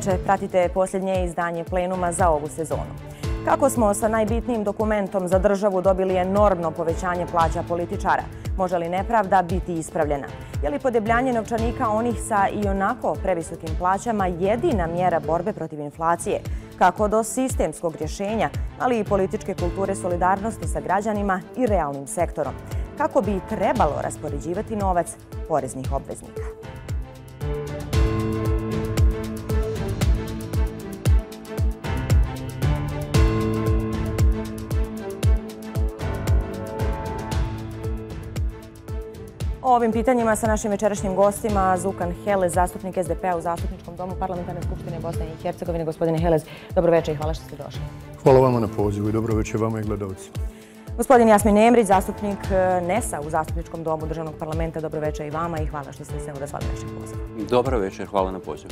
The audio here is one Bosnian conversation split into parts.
večer, pratite posljednje izdanje plenuma za ovu sezonu. Kako smo sa najbitnijim dokumentom za državu dobili enormno povećanje plaća političara? Može li nepravda biti ispravljena? Je li podebljanje novčanika onih sa i onako previsokim plaćama jedina mjera borbe protiv inflacije? Kako do sistemskog rješenja, ali i političke kulture solidarnosti sa građanima i realnim sektorom? Kako bi trebalo raspoređivati novac poreznih obveznika? ovim pitanjima sa našim večerašnjim gostima Zukan Helez, zastupnik SDP-a u Zastupničkom domu Parlamentarne skupštine Bosne i Hercegovine. Gospodine Helez, dobroveče i hvala što ste došli. Hvala vama na pozivu i dobroveče vama i gledalci. Gospodin Jasmin Emrić, zastupnik eh, NESA u Zastupničkom domu državnog parlamenta. Dobroveče i vama i hvala što ste se odazvali našim pozivom. Dobroveče, hvala na pozivu.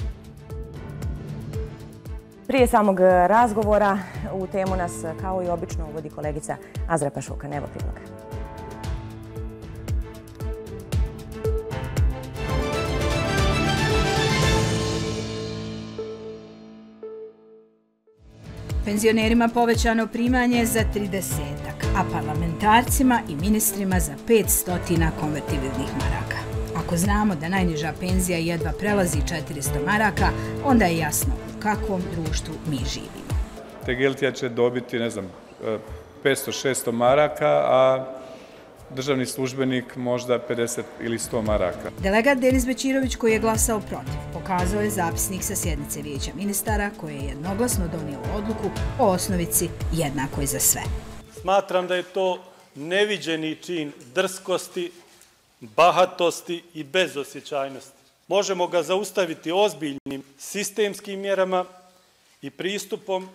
Prije samog eh, razgovora u temu nas, eh, kao i obično, uvodi kolegica Azra Šukan. Evo priloga. Evo priloga. penzionerima povećano primanje za 30-ak, a parlamentarcima i ministrima za 500 konvertibilnih maraka. Ako znamo da najniža penzija jedva prelazi 400 maraka, onda je jasno u kakvom društvu mi živimo. Tegeltija će dobiti, ne znam, 500-600 e, maraka, a državni službenik možda 50 ili 100 maraka. Delegat Denis Bećirović koji je glasao protiv pokazao je zapisnik sa sjednice vijeća ministara koje je jednoglasno donio odluku o osnovici jednakoj za sve. Smatram da je to neviđeni čin drskosti, bahatosti i bezosjećajnosti. Možemo ga zaustaviti ozbiljnim sistemskim mjerama i pristupom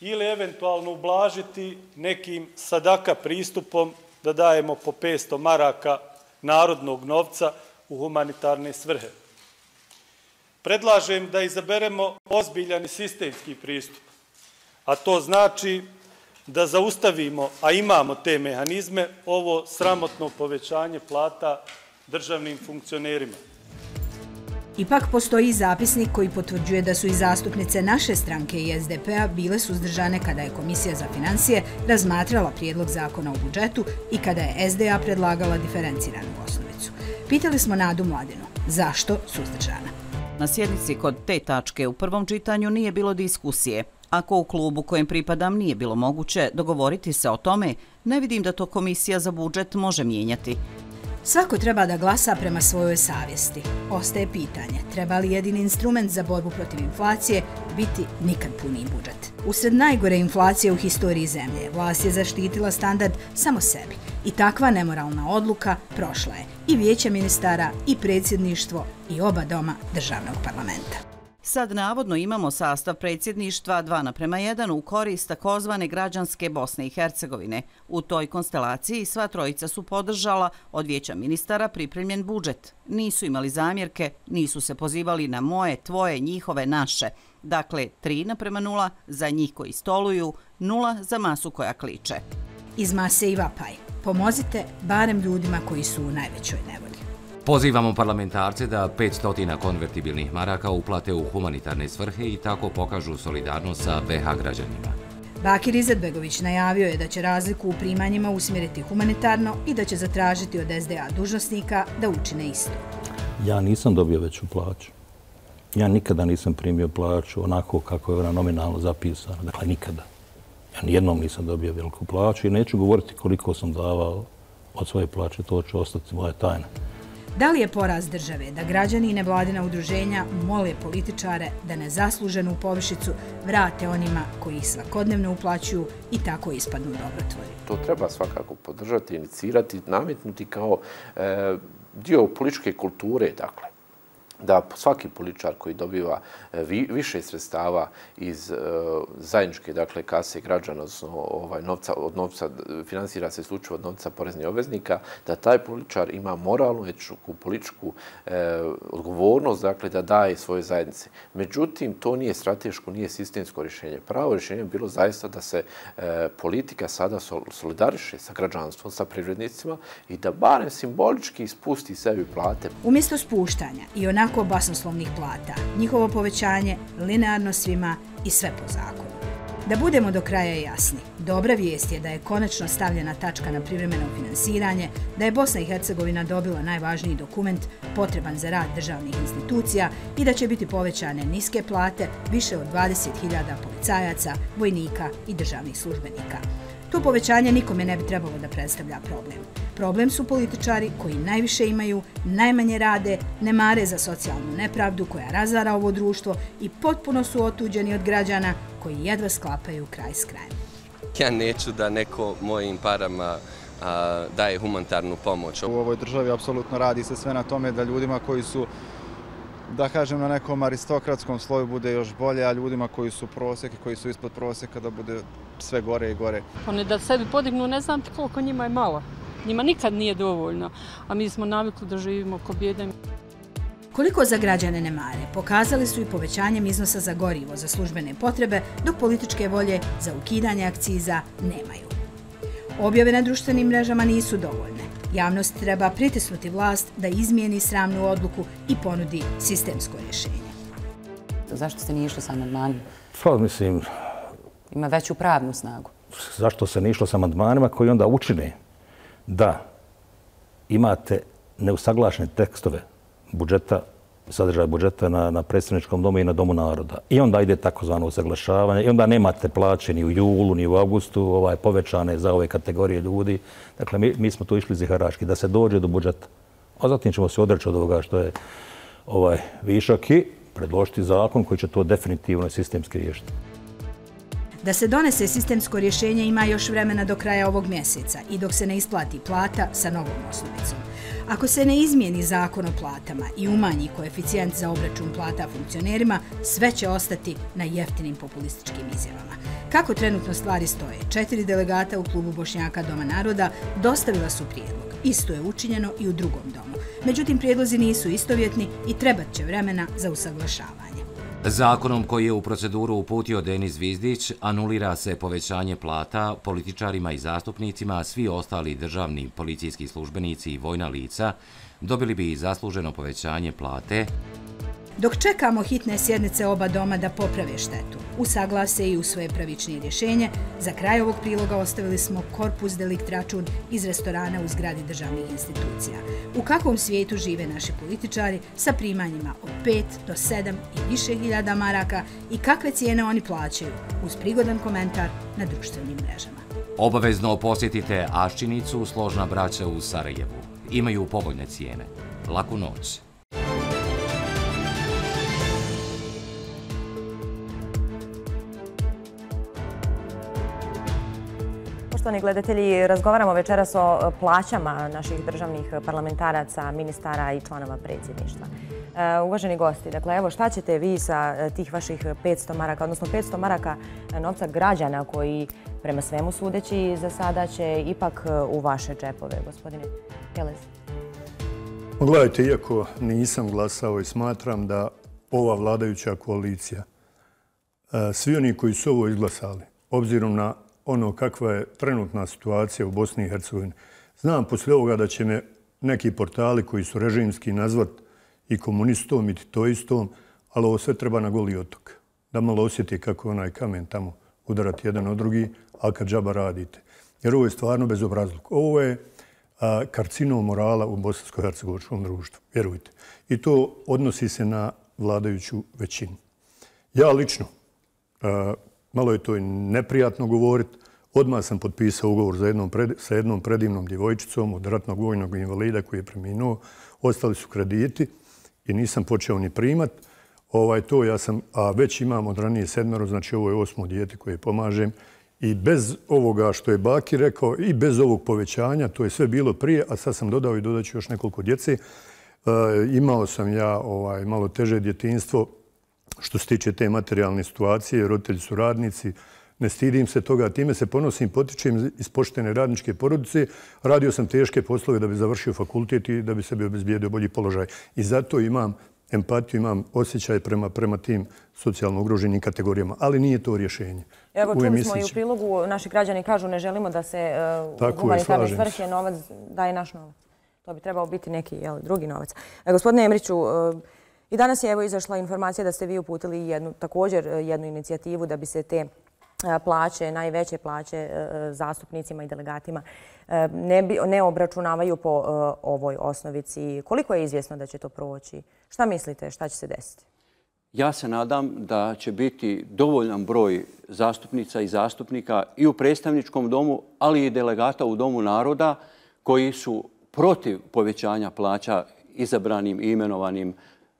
ili eventualno ublažiti nekim sadaka pristupom da dajemo po 500 maraka narodnog novca u humanitarne svrhe. Predlažem da izaberemo ozbiljan i sistemski pristup, a to znači da zaustavimo, a imamo te mehanizme, ovo sramotno povećanje plata državnim funkcionerima. Ipak postoji zapisnik koji potvrđuje da su i zastupnice naše stranke i SDP-a bile suzdržane kada je Komisija za financije razmatrala prijedlog zakona o budžetu i kada je SDA predlagala diferenciranu osnovicu. Pitali smo Nadu Mladinu zašto suzdržana. Na sjednici kod te tačke u prvom čitanju nije bilo diskusije. Ako u klubu kojem pripadam nije bilo moguće dogovoriti se o tome, ne vidim da to Komisija za budžet može mijenjati. Svako treba da glasa prema svojoj savjesti. Ostaje pitanje, treba li jedini instrument za borbu protiv inflacije biti nikad puni budžet? Usred najgore inflacije u historiji zemlje, vlast je zaštitila standard samo sebi. I takva nemoralna odluka prošla je i vijeće ministara i predsjedništvo i oba doma državnog parlamenta. Sad navodno imamo sastav predsjedništva 2 naprema 1 u korist takozvane građanske Bosne i Hercegovine. U toj konstelaciji sva trojica su podržala od vijeća ministara pripremljen budžet. Nisu imali zamjerke, nisu se pozivali na moje, tvoje, njihove, naše. Dakle, 3 naprema 0 za njih koji stoluju, 0 za masu koja kliče. Iz mase i vapaj. Pomozite barem ljudima koji su u najvećoj nevoji. Pozivamo parlamentarce da 500 konvertibilnih maraka uplate u humanitarne svrhe i tako pokažu solidarnost sa BH građanima. Bakir Izetbegović najavio je da će razliku u primanjima usmjeriti humanitarno i da će zatražiti od SDA dužnostnika da učine isto. Ja nisam dobio veću plaću. Ja nikada nisam primio plaću onako kako je ona nominalno zapisana. Dakle, nikada. Ja nijednom nisam dobio veliku plaću i neću govoriti koliko sam davao od svoje plaće. To će ostati moja tajna. Da li je poraz države da građani i nevladina udruženja mole političare da nezasluženu povišicu vrate onima koji ih svakodnevno uplaćuju i tako ispadnu dobrotvori? To treba svakako podržati, inicirati, nametnuti kao e, dio političke kulture, dakle, da svaki poličar koji dobiva e, više sredstava iz e, zajedničke dakle, kase građana, odnosno ovaj, novca, od novca, finansira se slučaj od novca poreznih obveznika, da taj poličar ima moralnu etičku političku e, odgovornost dakle, da daje svoje zajednice. Međutim, to nije strateško, nije sistemsko rješenje. Pravo rješenje je bilo zaista da se politika sada solidariše sa građanstvom, sa privrednicima i da barem simbolički ispusti sebi plate. Umjesto spuštanja i onak jednako basnoslovnih plata. Njihovo povećanje linearno svima i sve po zakonu. Da budemo do kraja jasni, dobra vijest je da je konačno stavljena tačka na privremeno finansiranje, da je Bosna i Hercegovina dobila najvažniji dokument potreban za rad državnih institucija i da će biti povećane niske plate više od 20.000 policajaca, vojnika i državnih službenika. To povećanje nikome ne bi trebalo da predstavlja problem. Problem su političari koji najviše imaju, najmanje rade, ne mare za socijalnu nepravdu koja razara ovo društvo i potpuno su otuđeni od građana koji jedva sklapaju kraj s krajem. Ja neću da neko mojim parama daje humanitarnu pomoć. U ovoj državi apsolutno radi se sve na tome da ljudima koji su, da kažem, na nekom aristokratskom sloju bude još bolje, a ljudima koji su proseki, koji su ispod proseka, da bude sve gore i gore. Oni da sebi podignu, ne znam koliko njima je malo. Njima nikad nije dovoljno, a mi smo navikli da živimo ko bjede. Koliko za građane ne mare, pokazali su i povećanjem iznosa za gorivo za službene potrebe, dok političke volje za ukidanje akciza nemaju. Objave na društvenim mrežama nisu dovoljne. Javnost treba pritisnuti vlast da izmijeni sramnu odluku i ponudi sistemsko rješenje. Zašto ste nije išlo sa amadmanima? Pa mislim... Ima veću pravnu snagu. Zašto se nije išlo sa amadmanima koji onda učine? da imate neusaglašene tekstove budžeta, sadržaja budžeta na, na predstavničkom domu i na domu naroda. I onda ide takozvano usaglašavanje. I onda nemate plaće ni u julu, ni u augustu, ovaj, povećane za ove kategorije ljudi. Dakle, mi, mi smo tu išli ziharaški da se dođe do budžeta. A zatim ćemo se odreći od ovoga što je ovaj, višak i predložiti zakon koji će to definitivno sistemski riješiti. Da se donese sistemsko rješenje ima još vremena do kraja ovog mjeseca i dok se ne isplati plata sa novom osnovicom. Ako se ne izmijeni zakon o platama i umanji koeficijent za obračun plata funkcionerima, sve će ostati na jeftinim populističkim izjavama. Kako trenutno stvari stoje, četiri delegata u klubu Bošnjaka Doma naroda dostavila su prijedlog. Isto je učinjeno i u drugom domu. Međutim, prijedlozi nisu istovjetni i trebat će vremena za usaglašavanje. Zakonom koji je u proceduru uputio Denis Vizdić anulira se povećanje plata političarima i zastupnicima, a svi ostali državni policijski službenici i vojna lica dobili bi i zasluženo povećanje plate dok čekamo hitne sjednice oba doma da poprave štetu. U saglase i u svoje pravičnije rješenje, za kraj ovog priloga ostavili smo korpus delikt račun iz restorana u zgradi državnih institucija. U kakvom svijetu žive naši političari sa primanjima od 5 do 7 i više hiljada maraka i kakve cijene oni plaćaju uz prigodan komentar na društvenim mrežama. Obavezno posjetite Aščinicu, složna braća u Sarajevu. Imaju povoljne cijene. Laku noć! poštovani gledatelji, razgovaramo večeras o e, plaćama naših državnih e, parlamentaraca, ministara i članova predsjedništva. E, uvaženi gosti, dakle, evo šta ćete vi sa tih vaših 500 maraka, odnosno 500 maraka novca građana koji prema svemu sudeći za sada će ipak u vaše džepove, gospodine Keles? Pa gledajte, iako nisam glasao i smatram da ova vladajuća koalicija, svi oni koji su ovo izglasali, obzirom na ono kakva je trenutna situacija u Bosni i Hercegovini. Znam poslije ovoga da će me neki portali koji su režimski nazvat i komunistom i titoistom, ali ovo sve treba na goli otok. Da malo osjeti kako je onaj kamen tamo udarati jedan od drugi, a kad džaba radite. Jer ovo je stvarno bez obrazlog. Ovo je karcinom morala u bosansko-hercegovičkom društvu, vjerujte. I to odnosi se na vladajuću većinu. Ja lično, Malo je to i neprijatno govoriti. Odmah sam potpisao ugovor sa jednom predivnom djevojčicom od ratnog vojnog invalida koji je preminuo. Ostali su krediti i nisam počeo ni primat. Ovaj, to ja sam, a Već imam od ranije sedmero, znači ovo je osmo djete koje pomažem. I bez ovoga što je Baki rekao i bez ovog povećanja, to je sve bilo prije, a sad sam dodao i dodat još nekoliko djece. E, imao sam ja ovaj, malo teže djetinstvo, što se tiče te materialne situacije, roditelji su radnici, ne stidim se toga, time se ponosim, potičem iz poštene radničke porodice, radio sam teške poslove da bi završio fakultet i da bi sebi obezbijedio bolji položaj. I zato imam empatiju, imam osjećaj prema, prema tim socijalno ugroženim kategorijama, ali nije to rješenje. Evo, čuli smo i u prilogu, naši građani kažu ne želimo da se uh, u humanitarne svrhe novac daje naš novac. To bi trebao biti neki jel, drugi novac. E, gospodine Emriću, e, I danas je evo izašla informacija da ste vi uputili jednu, također e, jednu inicijativu da bi se te e, plaće, najveće plaće e, zastupnicima i delegatima ne, bi, ne obračunavaju po ovoj osnovici. Koliko je izvjesno da će to proći? Šta mislite? Šta će se desiti? Ja se nadam da će biti dovoljan broj zastupnica i zastupnika i u predstavničkom domu, ali i delegata u Domu naroda koji su protiv povećanja plaća izabranim i imenovanim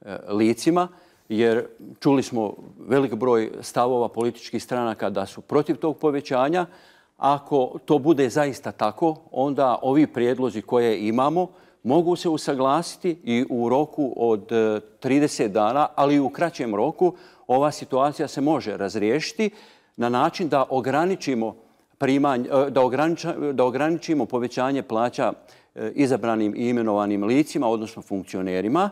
E, licima, jer čuli smo velik broj stavova političkih stranaka da su protiv tog povećanja. Ako to bude zaista tako, onda ovi prijedlozi koje imamo mogu se usaglasiti i u roku od 30 e, dana, ali i u kraćem roku ova situacija se može razriješiti na način da ograničimo primanj, e, da ograničimo povećanje plaća izabranim i imenovanim licima, odnosno funkcionerima,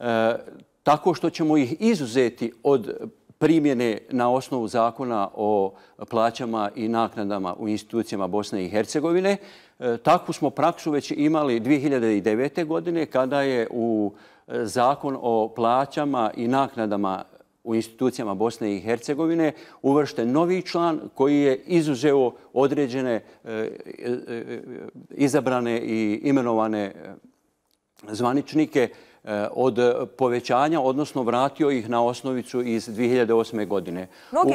E, tako što ćemo ih izuzeti od primjene na osnovu zakona o plaćama i naknadama u institucijama Bosne i Hercegovine. E, takvu smo praksu već imali 2009. godine kada je u e, zakon o plaćama i naknadama u institucijama Bosne i Hercegovine uvršten novi član koji je izuzeo određene izabrane i imenovane zvaničnike Eh, od povećanja, odnosno vratio ih na osnovicu iz 2008. godine.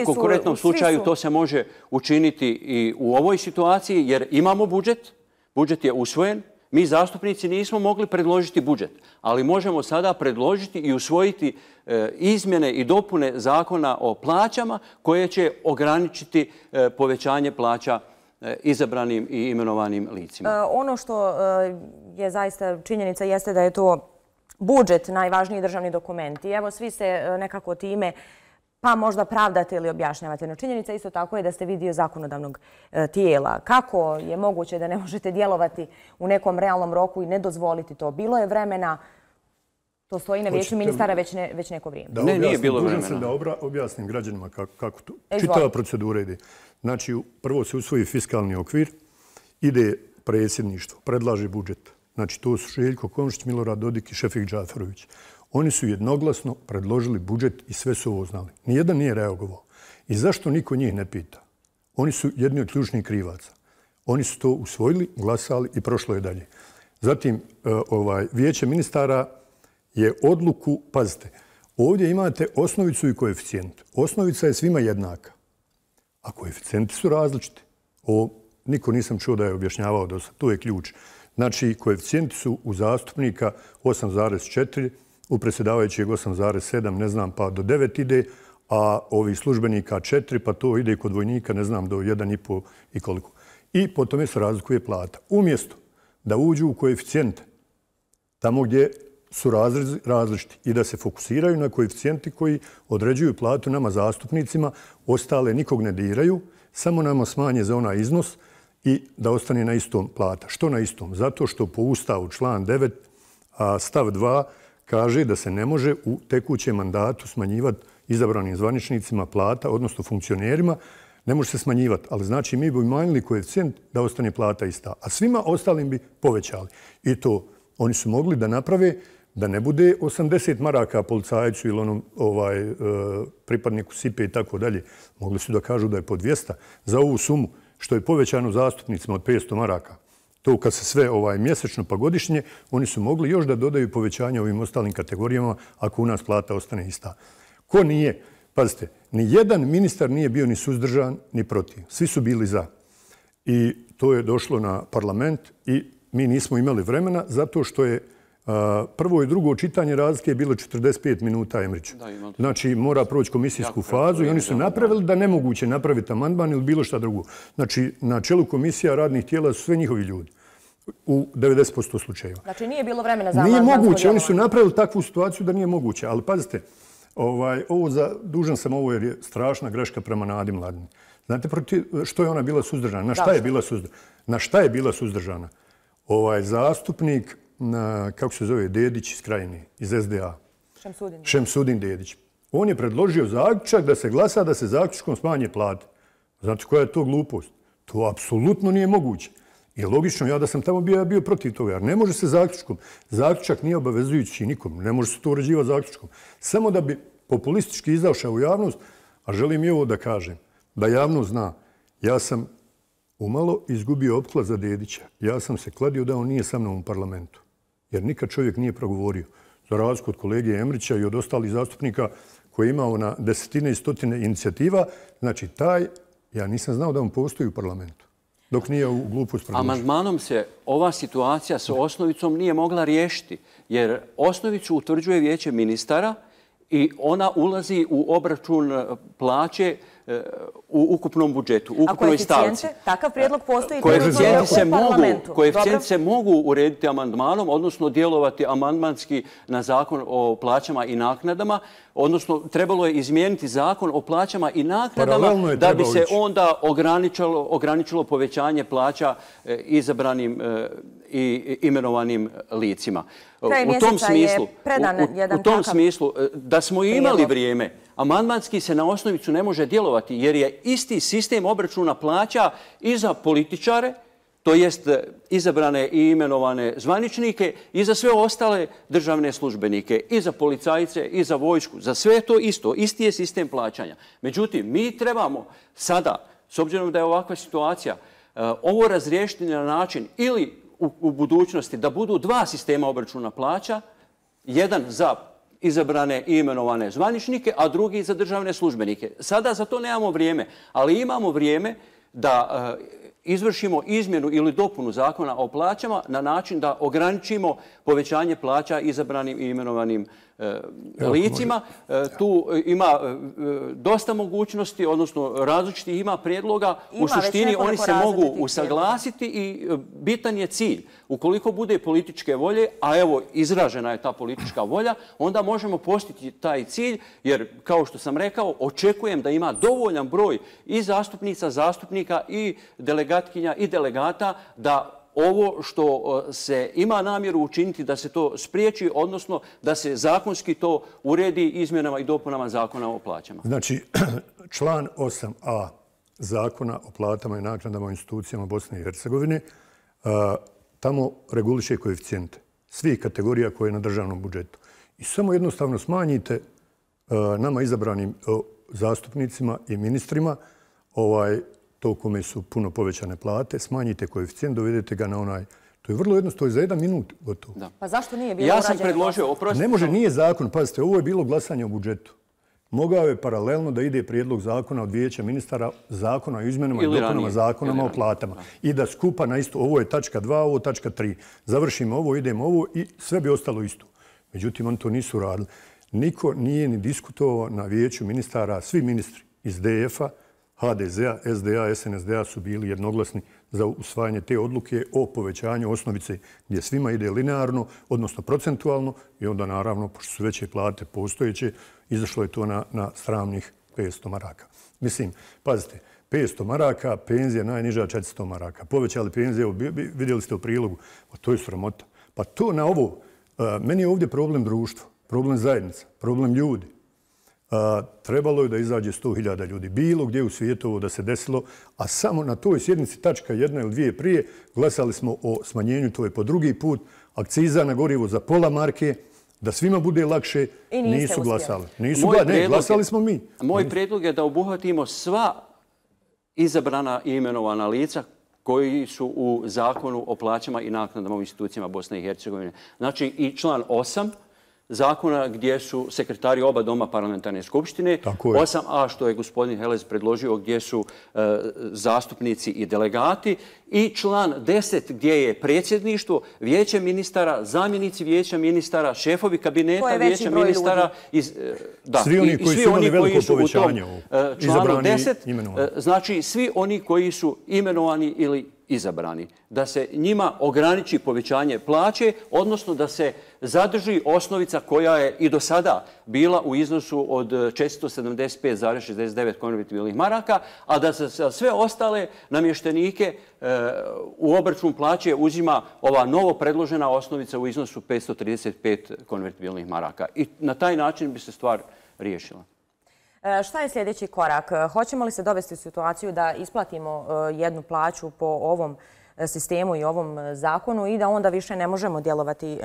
U konkretnom slučaju to se može učiniti i u ovoj situaciji jer imamo budžet, budžet je usvojen, mi zastupnici nismo mogli predložiti budžet, ali možemo sada predložiti i usvojiti eh, izmjene i dopune zakona o plaćama koje će ograničiti eh, povećanje plaća izabranim i imenovanim licima. Ono što je zaista činjenica jeste da je to budžet najvažniji državni dokument. I evo svi se e, nekako time pa možda pravdate ili objašnjavate. No činjenica isto tako je da ste vidio zakonodavnog e, tijela. Kako je moguće da ne možete djelovati u nekom realnom roku i ne dozvoliti to? Bilo je vremena, to stoji na vječju ministara već, već neko vrijeme. ne, nije bilo vremena. Dužem se da obra, objasnim građanima kako, kako to. E, Čitava procedura ide. Znači, prvo se usvoji fiskalni okvir, ide predsjedništvo, predlaže budžeta znači to su Željko Komšić, Milorad Dodik i Šefik Džaferović. oni su jednoglasno predložili budžet i sve su ovo znali. Nijedan nije reagovao. I zašto niko njih ne pita? Oni su jedni od ključnih krivaca. Oni su to usvojili, glasali i prošlo je dalje. Zatim, e, ovaj, vijeće ministara je odluku, pazite, ovdje imate osnovicu i koeficijent. Osnovica je svima jednaka, a koeficijenti su različiti. O, niko nisam čuo da je objašnjavao da to je ključ. Znači, koeficijenti su u zastupnika 8,4, u predsjedavajućeg 8,7, ne znam, pa do 9 ide, a ovih službenika 4, pa to ide i kod vojnika, ne znam, do 1,5 i koliko. I po tome se razlikuje plata. Umjesto da uđu u koeficijente tamo gdje su različiti i da se fokusiraju na koeficijenti koji određuju platu nama zastupnicima, ostale nikog ne diraju, samo nama smanje za onaj iznos i da ostane na istom plata. Što na istom? Zato što po ustavu član 9 stav 2 kaže da se ne može u tekućem mandatu smanjivati izabranim zvaničnicima plata, odnosno funkcionerima, ne može se smanjivati. Ali znači mi bi manjili koeficijent da ostane plata ista, a svima ostalim bi povećali. I to oni su mogli da naprave da ne bude 80 maraka policajcu ili onom ovaj, e, pripadniku SIPE i tako dalje. Mogli su da kažu da je po 200 za ovu sumu što je povećano zastupnicima od 500 maraka. To kad se sve ovaj mjesečno pa godišnje, oni su mogli još da dodaju povećanje ovim ostalim kategorijama ako u nas plata ostane ista. Ko nije? Pazite, ni jedan ministar nije bio ni suzdržan ni protiv. Svi su bili za. I to je došlo na parlament i mi nismo imali vremena zato što je Prvo i drugo čitanje razlike je bilo 45 minuta, Emrić. Znači, mora proći komisijsku fazu i oni su napravili da nemoguće napraviti amandman ili bilo šta drugo. Znači, na čelu komisija radnih tijela su sve njihovi ljudi u 90% slučajeva. Znači, nije bilo vremena za amandman? Nije moguće. Oni su napravili takvu situaciju da nije moguće. Ali pazite, ovaj, ovo za, dužan sam ovo jer je strašna greška prema Nadi Mladini. Znate proti, što je ona bila suzdržana? Na šta je bila suzdržana? Na šta je bila suzdržana? Ovaj, zastupnik na, kako se zove, Dedić iz Krajine, iz SDA. Šemsudin. Šemsudin Dedić. On je predložio zaključak da se glasa da se zaključkom smanje plate. Znate koja je to glupost? To apsolutno nije moguće. I logično, ja da sam tamo bio, ja bio protiv toga. Jer ne može se zaključkom. Zaključak nije obavezujući nikom. Ne može se to uređivati zaključkom. Samo da bi populistički izašao u javnost, a želim i ovo da kažem, da javnost zna, ja sam umalo izgubio opklad za dedića. Ja sam se kladio da on nije sa mnom u parlamentu jer nikad čovjek nije progovorio. Za razliku od kolege Emrića i od ostalih zastupnika koji je imao na desetine i stotine inicijativa, znači taj, ja nisam znao da on postoji u parlamentu. Dok nije u glupost prodružio. Amandmanom se ova situacija sa osnovicom nije mogla riješiti, jer osnovicu utvrđuje vijeće ministara i ona ulazi u obračun plaće E, u ukupnom budžetu, u ukupnoj stavci. Takav prijedlog postoji e, u parlamentu. Koeficijenti se mogu urediti amandmanom, odnosno djelovati amandmanski na zakon o plaćama i naknadama, odnosno trebalo je izmijeniti zakon o plaćama i naknadama da bi se onda ograničilo povećanje plaća e, izabranim i imenovanim licima. Kraj mjeseca je U tom smislu, da smo imali vrijeme, amandmanski se na osnovicu ne može djelovati jer je isti sistem obračuna plaća i za političare, to jest e, izabrane i imenovane zvaničnike, i za sve ostale državne službenike, i za policajce, i za vojsku. Za sve je to isto, isti je sistem plaćanja. Međutim, mi trebamo sada, s obzirom da je ovakva situacija, e, ovo razriješiti na način ili u budućnosti da budu dva sistema obračuna plaća, jedan za izabrane i imenovane zvaničnike, a drugi za državne službenike. Sada za to nemamo vrijeme, ali imamo vrijeme da eh, izvršimo izmjenu ili dopunu zakona o plaćama na način da ograničimo povećanje plaća izabranim i imenovanim zvaničnike E, licima. E, tu ima e, dosta mogućnosti, odnosno različiti ima prijedloga. U suštini oni se mogu usaglasiti i bitan je cilj. Ukoliko bude političke volje, a evo izražena je ta politička volja, onda možemo postiti taj cilj, jer kao što sam rekao, očekujem da ima dovoljan broj i zastupnica, zastupnika i delegatkinja i delegata da učinimo ovo što e, se ima namjeru učiniti da se to spriječi, odnosno da se zakonski to uredi izmjenama i dopunama zakona o plaćama? Znači, član 8a zakona o platama i naknadama u institucijama Bosne i Hercegovine, e, tamo reguliše koeficijente svih kategorija koje je na državnom budžetu. I samo jednostavno smanjite e, nama izabranim zastupnicima i ministrima ovaj, to kome su puno povećane plate, smanjite koeficijent, dovedete ga na onaj... To je vrlo jednostavno, to je za jedan minut gotovo. Pa zašto nije bilo ja urađeno? Ja sam predložio, oprosti. Ne može, nije zakon. Pazite, ovo je bilo glasanje o budžetu. Mogao je paralelno da ide prijedlog zakona od vijeća ministara zakona o izmenama i dopunama zakonama o platama. I da skupa na isto, ovo je tačka 2, ovo je tačka 3. Završimo ovo, idemo ovo i sve bi ostalo isto. Međutim, oni to nisu radili. Niko nije ni diskutovao na vijeću ministara, svi ministri iz DF-a, HDZ-a, SDA, SNSD-a su bili jednoglasni za usvajanje te odluke o povećanju osnovice gdje svima ide linearno, odnosno procentualno i onda naravno, pošto su veće plate postojeće, izašlo je to na, na sramnih 500 maraka. Mislim, pazite, 500 maraka, penzija najniža 400 maraka. Povećali penzije, vidjeli ste u prilogu, pa to je sramota. Pa to na ovo, e, meni je ovdje problem društvo, problem zajednica, problem ljudi, trebalo je da izađe 100.000 ljudi. Bilo gdje u svijetu ovo da se desilo, a samo na toj sjednici tačka jedna ili dvije prije glasali smo o smanjenju, to je po drugi put, akciza na gorivo za pola marke, da svima bude lakše, nisu glasali. Nisu glasali, ne, glasali smo mi. Moj predlog je da obuhvatimo sva izabrana i imenovana lica koji su u zakonu o plaćama i naknadama u institucijama Bosne i Hercegovine. Znači i član 8, zakona gdje su sekretari oba doma parlamentarne skupštine, 8a što je gospodin Helez predložio gdje su e, zastupnici i delegati i član 10 gdje je predsjedništvo, vijeće ministara, zamjenici vijeća ministara, šefovi kabineta vijeća ministara. Iz, e, da, svi oni koji su imali veliko povećanje e, u članu 10, e, znači svi oni koji su imenovani ili izabrani, da se njima ograniči povećanje plaće, odnosno da se zadrži osnovica koja je i do sada bila u iznosu od 475,69 konvertibilnih maraka, a da se sve ostale namještenike u obračun plaće uzima ova novo predložena osnovica u iznosu 535 konvertibilnih maraka. I na taj način bi se stvar riješila. E, šta je sljedeći korak? Hoćemo li se dovesti u situaciju da isplatimo e, jednu plaću po ovom E, sistemu i ovom e, zakonu i da onda više ne možemo djelovati e,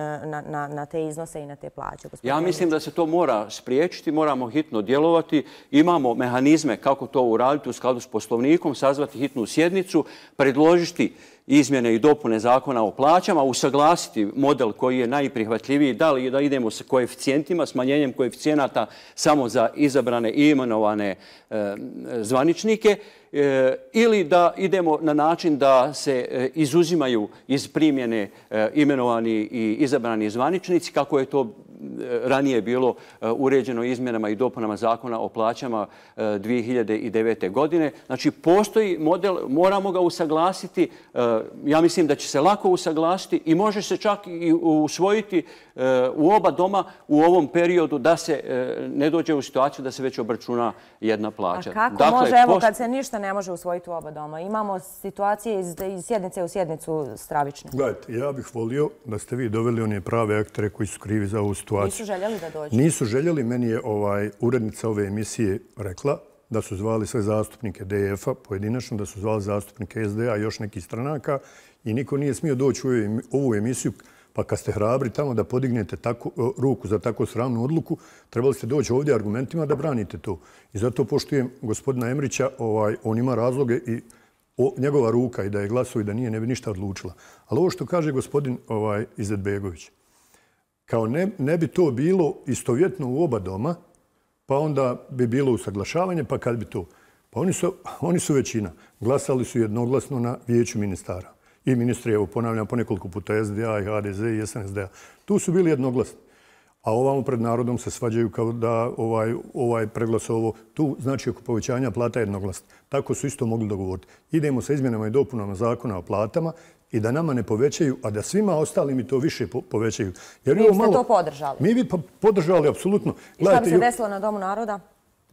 na te iznose i na te plaće. Ja mislim da se to mora spriječiti, moramo hitno djelovati. Imamo mehanizme kako to uraditi u skladu s poslovnikom, sazvati hitnu sjednicu, predložiti izmjene i dopune zakona o plaćama, usaglasiti model koji je najprihvatljiviji, da li da idemo sa koeficijentima, smanjenjem koeficijenata samo za izabrane i imenovane zvaničnike, E, ili da idemo na način da se e, izuzimaju iz primjene e, imenovani i izabrani zvaničnici, kako je to ranije bilo eh, uređeno izmjenama i dopunama zakona o plaćama 2009. Eh, godine. Znači, postoji model, moramo ga usaglasiti. Eh, ja mislim da će se lako usaglasiti i može se čak i usvojiti u oba doma u ovom periodu da se ne dođe u situaciju da se već obračuna jedna plaća. A kako dakle, može, evo, post... kad se ništa ne može usvojiti u oba doma? Imamo situacije iz, iz sjednice u sjednicu stravične. Gledajte, ja bih volio da ste vi doveli one prave aktere koji su krivi za ovu situaciju. Nisu željeli da dođu? Nisu željeli. Meni je ovaj, urednica ove emisije rekla da su zvali sve zastupnike DF-a pojedinačno, da su zvali zastupnike SD-a i još nekih stranaka i niko nije smio doći u ovu emisiju pa kad ste hrabri tamo da podignete tako, e, ruku za tako sramnu odluku, trebali ste doći ovdje argumentima da branite to. I zato poštujem gospodina Emrića, ovaj, on ima razloge i njegova ruka i da je glasao i da nije, ne bi ništa odlučila. Ali ovo što kaže gospodin ovaj, Izetbegović, kao ne, ne bi to bilo istovjetno u oba doma, pa onda bi bilo usaglašavanje, pa kad bi to... Pa oni su, oni su većina. Glasali su jednoglasno na vijeću ministara. I ministri, evo ponavljam, po nekoliko puta SDA i HDZ i SNSDA. Tu su bili jednoglasni. A ovamo pred narodom se svađaju kao da ovaj, ovaj preglas ovo tu znači oko povećanja plata jednoglasni. Tako su isto mogli dogovoriti. Idemo sa izmjenama i dopunama zakona o platama, i da nama ne povećaju, a da svima ostalim i to više povećaju. Jer mi biste malo... to podržali? Mi bi podržali, apsolutno. I šta bi se desilo na Domu naroda?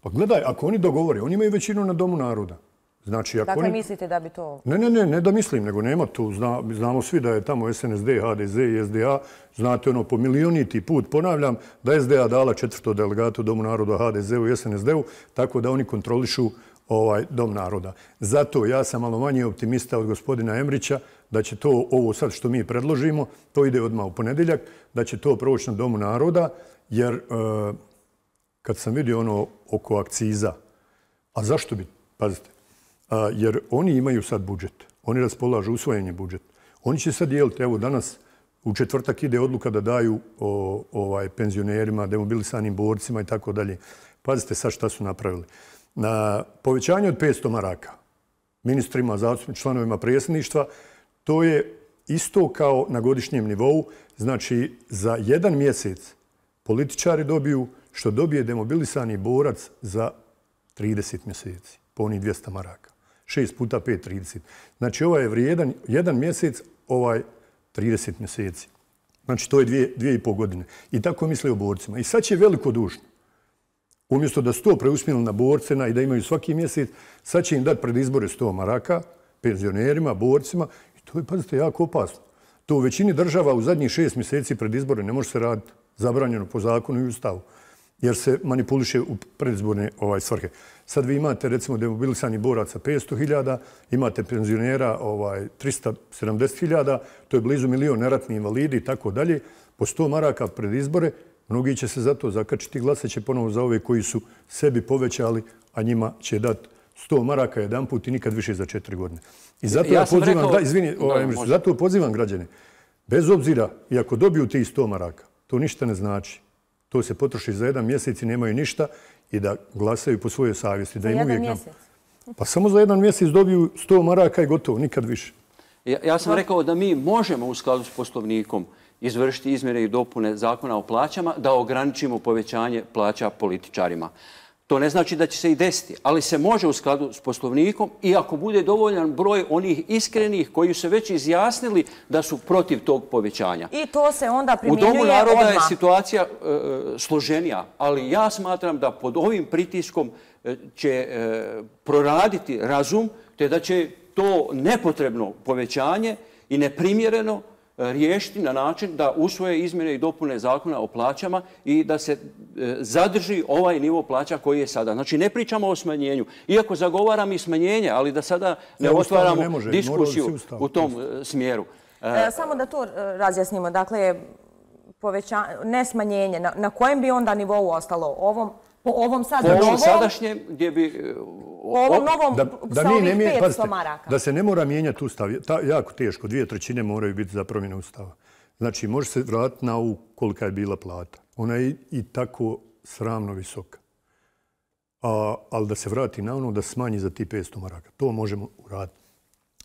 Pa gledaj, ako oni dogovore, oni imaju većinu na Domu naroda. Znači, ako dakle, mislite da bi to... Ne, ne, ne, ne da mislim, nego nema tu. Zna, znamo svi da je tamo SNSD, HDZ i SDA. Znate, ono, po milioniti put ponavljam da je SDA dala četvrto delegatu Domu naroda HDZ-u i SNSD-u, tako da oni kontrolišu ovaj dom naroda. Zato ja sam malo manje optimista od gospodina Emrića, da će to ovo sad što mi predložimo, to ide odmah u ponedeljak, da će to proći na Domu naroda, jer e, kad sam vidio ono oko akciza, a zašto bi, pazite, jer oni imaju sad budžet, oni raspolažu usvojenje budžet. Oni će sad dijeliti, evo danas, u četvrtak ide odluka da daju ovaj, penzionerima, demobilisanim borcima i tako dalje. Pazite sad šta su napravili. Na povećanje od 500 maraka ministrima, zastupnim članovima predsjedništva, To je isto kao na godišnjem nivou. Znači, za jedan mjesec političari dobiju što dobije demobilisani borac za 30 mjeseci, po onih 200 maraka. 6 puta 5, 30. Znači, ovaj je vrijedan jedan mjesec, ovaj 30 mjeseci. Znači, to je dvije, dvije i pol godine. I tako misle o borcima. I sad će veliko dužno. Umjesto da sto to preusmijeli na borcena i da imaju svaki mjesec, sad će im dati pred izbore 100 maraka, penzionerima, borcima, To je, pazite, jako opasno. To u većini država u zadnjih šest mjeseci pred izbore ne može se raditi zabranjeno po zakonu i ustavu, jer se manipuliše u predizborne ovaj, svrhe. Sad vi imate, recimo, demobilisani boraca 500.000, imate penzionera ovaj, 370.000, to je blizu milion neratni invalidi i tako dalje. Po 100 maraka pred izbore, mnogi će se zato zakačiti glasaće ponovo za ove koji su sebi povećali, a njima će dati sto maraka jedan put i nikad više za četiri godine. I zato ja, pozivam, da, ovaj, izvini, zato pozivam građane, bez obzira, i ako dobiju ti 100 maraka, to ništa ne znači. To se potroši za jedan mjesec i nemaju ništa i da glasaju po svojoj savjesti. Za da im jedan mjesec? Pa samo za jedan mjesec dobiju 100 maraka i gotovo, nikad više. ja sam rekao da mi možemo u skladu s poslovnikom izvršiti izmjere i dopune zakona o plaćama da ograničimo povećanje plaća političarima. To ne znači da će se i desiti, ali se može u skladu s poslovnikom i ako bude dovoljan broj onih iskrenih koji su već izjasnili da su protiv tog povećanja. I to se onda primjenjuje odmah. U Domu naroda je situacija e, složenija, ali ja smatram da pod ovim pritiskom e, će e, proraditi razum, te da će to nepotrebno povećanje i neprimjereno povećanje E, riješiti na način da usvoje izmjene i dopune zakona o plaćama i da se e, zadrži ovaj nivo plaća koji je sada. Znači, ne pričamo o smanjenju. Iako zagovaram i smanjenje, ali da sada ne otvaramo diskusiju u tom e, smjeru. Samo da to razjasnimo. Dakle, ne smanjenje. Na kojem bi onda nivou ostalo? Po ovom sadašnjem? Po ovom sadašnjem gdje bi o, ovom novom, da, da sa mi ovih 500 maraka. Da se ne mora mijenjati ustav, ta, jako teško, dvije trećine moraju biti za promjenu ustava. Znači, može se vratiti na ovu kolika je bila plata. Ona je i, tako sramno visoka. A, ali da se vrati na ono, da smanji za ti 500 maraka. To možemo uraditi.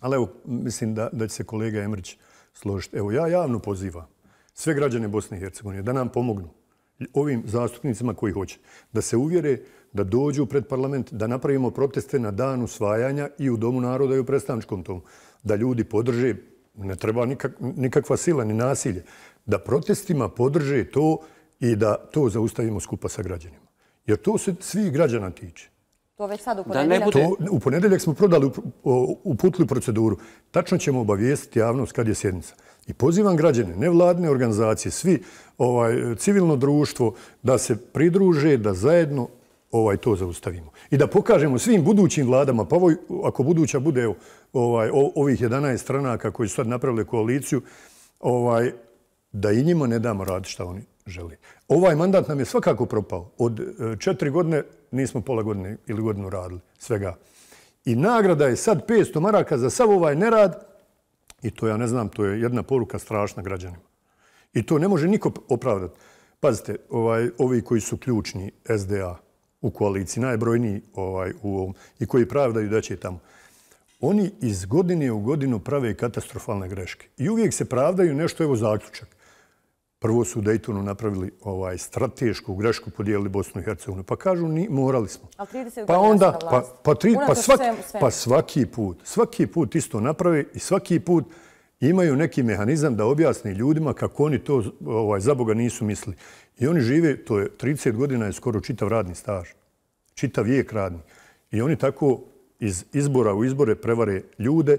Ali evo, mislim da, da će se kolega Emrić složiti. Evo, ja javno pozivam sve građane Bosne i Hercegovine da nam pomognu ovim zastupnicima koji hoće da se uvjere da dođu pred parlament, da napravimo proteste na dan usvajanja i u Domu naroda i u predstavničkom tomu, da ljudi podrže, ne treba nikak, nikakva sila ni nasilje, da protestima podrže to i da to zaustavimo skupa sa građanima. Jer to se svi građana tiče. To već sad u ponedeljak. u ponedeljak smo prodali uputlu proceduru. Tačno ćemo obavijestiti javnost kad je sjednica. I pozivam građane, nevladne organizacije, svi, ovaj, civilno društvo, da se pridruže, da zajedno ovaj to zaustavimo. I da pokažemo svim budućim vladama, pa ako buduća bude ovaj, ovih 11 stranaka koji su sad napravili koaliciju, ovaj, da i njima ne damo raditi šta oni želi. Ovaj mandat nam je svakako propao. Od e, četiri godine nismo pola godine ili godinu radili svega. I nagrada je sad 500 maraka za sav ovaj nerad i to ja ne znam, to je jedna poruka strašna građanima. I to ne može niko opravdati. Pazite, ovaj, ovi koji su ključni SDA, u koaliciji, najbrojniji ovaj, u ovom, i koji pravdaju da će tamo. Oni iz godine u godinu prave katastrofalne greške. I uvijek se pravdaju nešto, evo zaključak. Prvo su u Daytonu napravili ovaj stratešku grešku, podijelili Bosnu i Hercegovinu. Pa kažu, ni, morali smo. Pa onda, pa, pa, tri, pa, svaki, pa svaki put, svaki put isto naprave i svaki put imaju neki mehanizam da objasni ljudima kako oni to ovaj, za Boga nisu mislili. I oni žive, to je 30 godina je skoro čitav radni staž, čitav vijek radni. I oni tako iz izbora u izbore prevare ljude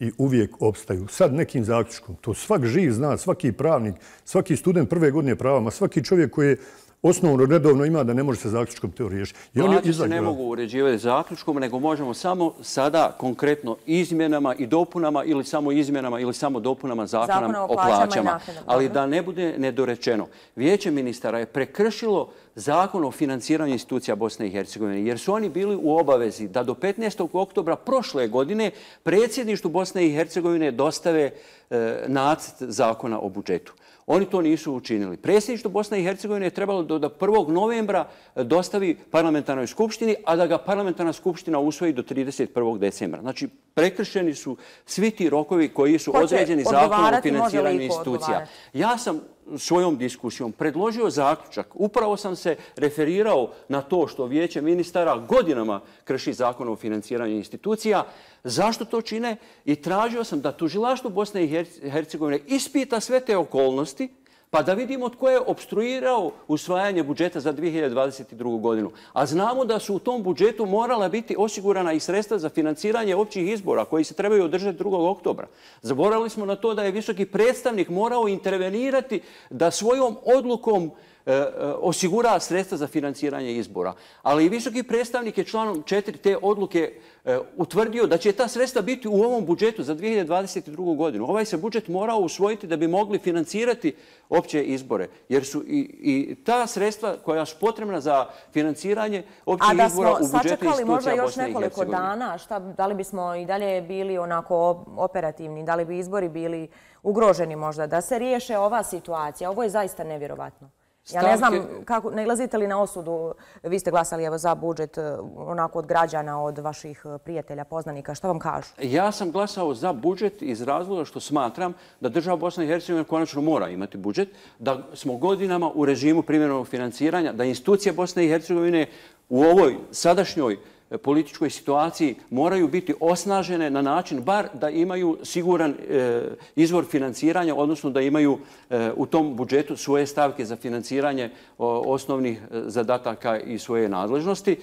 i uvijek opstaju. Sad nekim zaključkom, to svak živ zna, svaki pravnik, svaki student prve godine prava, ma svaki čovjek koji je osnovno redovno ima da ne može se zaključkom te uriješiti. Vlade se ne mogu uređivati zaključkom, nego možemo samo sada konkretno izmjenama i dopunama ili samo izmjenama ili samo dopunama zakona o plaćama. Ali da ne bude nedorečeno, Vijeće ministara je prekršilo zakon o financiranju institucija Bosne i Hercegovine, jer su oni bili u obavezi da do 15. oktobra prošle godine predsjedništu Bosne i Hercegovine dostave e, nacet zakona o budžetu. Oni to nisu učinili. Predsjedništvo Bosne i Hercegovine je trebalo da 1. novembra eh, dostavi parlamentarnoj skupštini, a da ga parlamentarna skupština usvoji do 31. decembra. Znači, prekršeni su svi ti rokovi koji su određeni zakonom o financiranju institucija. Ja sam svojom diskusijom predložio zaključak. Upravo sam se referirao na to što vijeće ministara godinama krši zakon o financiranju institucija. Zašto to čine? I tražio sam da tužilaštvo Bosne i Hercegovine ispita sve te okolnosti, Pa da vidimo tko je obstruirao usvajanje budžeta za 2022. godinu. A znamo da su u tom budžetu morala biti osigurana i sredstva za financiranje općih izbora koji se trebaju održati 2. oktobra. Zaborali smo na to da je visoki predstavnik morao intervenirati da svojom odlukom E, e, osigura sredstva za financiranje izbora. Ali visoki predstavnik je članom četiri te odluke e, utvrdio da će ta sredstva biti u ovom budžetu za 2022. godinu. Ovaj se budžet mora usvojiti da bi mogli financirati opće izbore. Jer su i ta sredstva koja su potrebna za financiranje opće izbora u budžetu institucija Bosne i Hercegovine. A da smo sačekali možda još nekoliko dana, da li bismo i dalje bili onako operativni, da li bi izbori bili ugroženi možda, da se riješe ova situacija. Ovo je zaista nevjerovatno. Ja ne znam, kako, ne glazite li na osudu, vi ste glasali evo, za budžet e, onako od građana, od vaših e, prijatelja, poznanika, što vam kažu? Ja sam glasao za budžet iz razloga što smatram da država Bosna i Hercegovina konačno mora imati budžet, da smo godinama u režimu primjerovog financiranja, da institucije Bosne i Hercegovine u ovoj sadašnjoj E, političkoj situaciji moraju biti osnažene na način bar da imaju siguran e, izvor financiranja, odnosno da imaju e, u tom budžetu svoje stavke za financiranje osnovnih zadataka i svoje nadležnosti.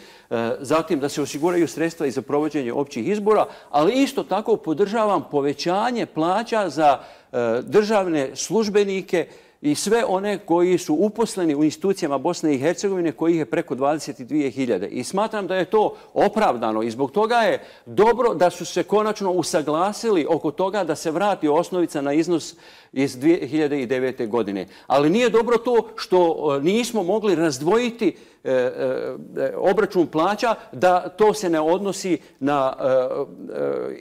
Zatim da se osiguraju sredstva i za provođenje općih izbora, ali isto tako podržavam povećanje plaća za državne službenike, i sve one koji su uposleni u institucijama Bosne i Hercegovine, kojih je preko 22.000. I smatram da je to opravdano i zbog toga je dobro da su se konačno usaglasili oko toga da se vrati osnovica na iznos iz 2009. godine. Ali nije dobro to što e, nismo mogli razdvojiti e, e, obračun plaća da to se ne odnosi na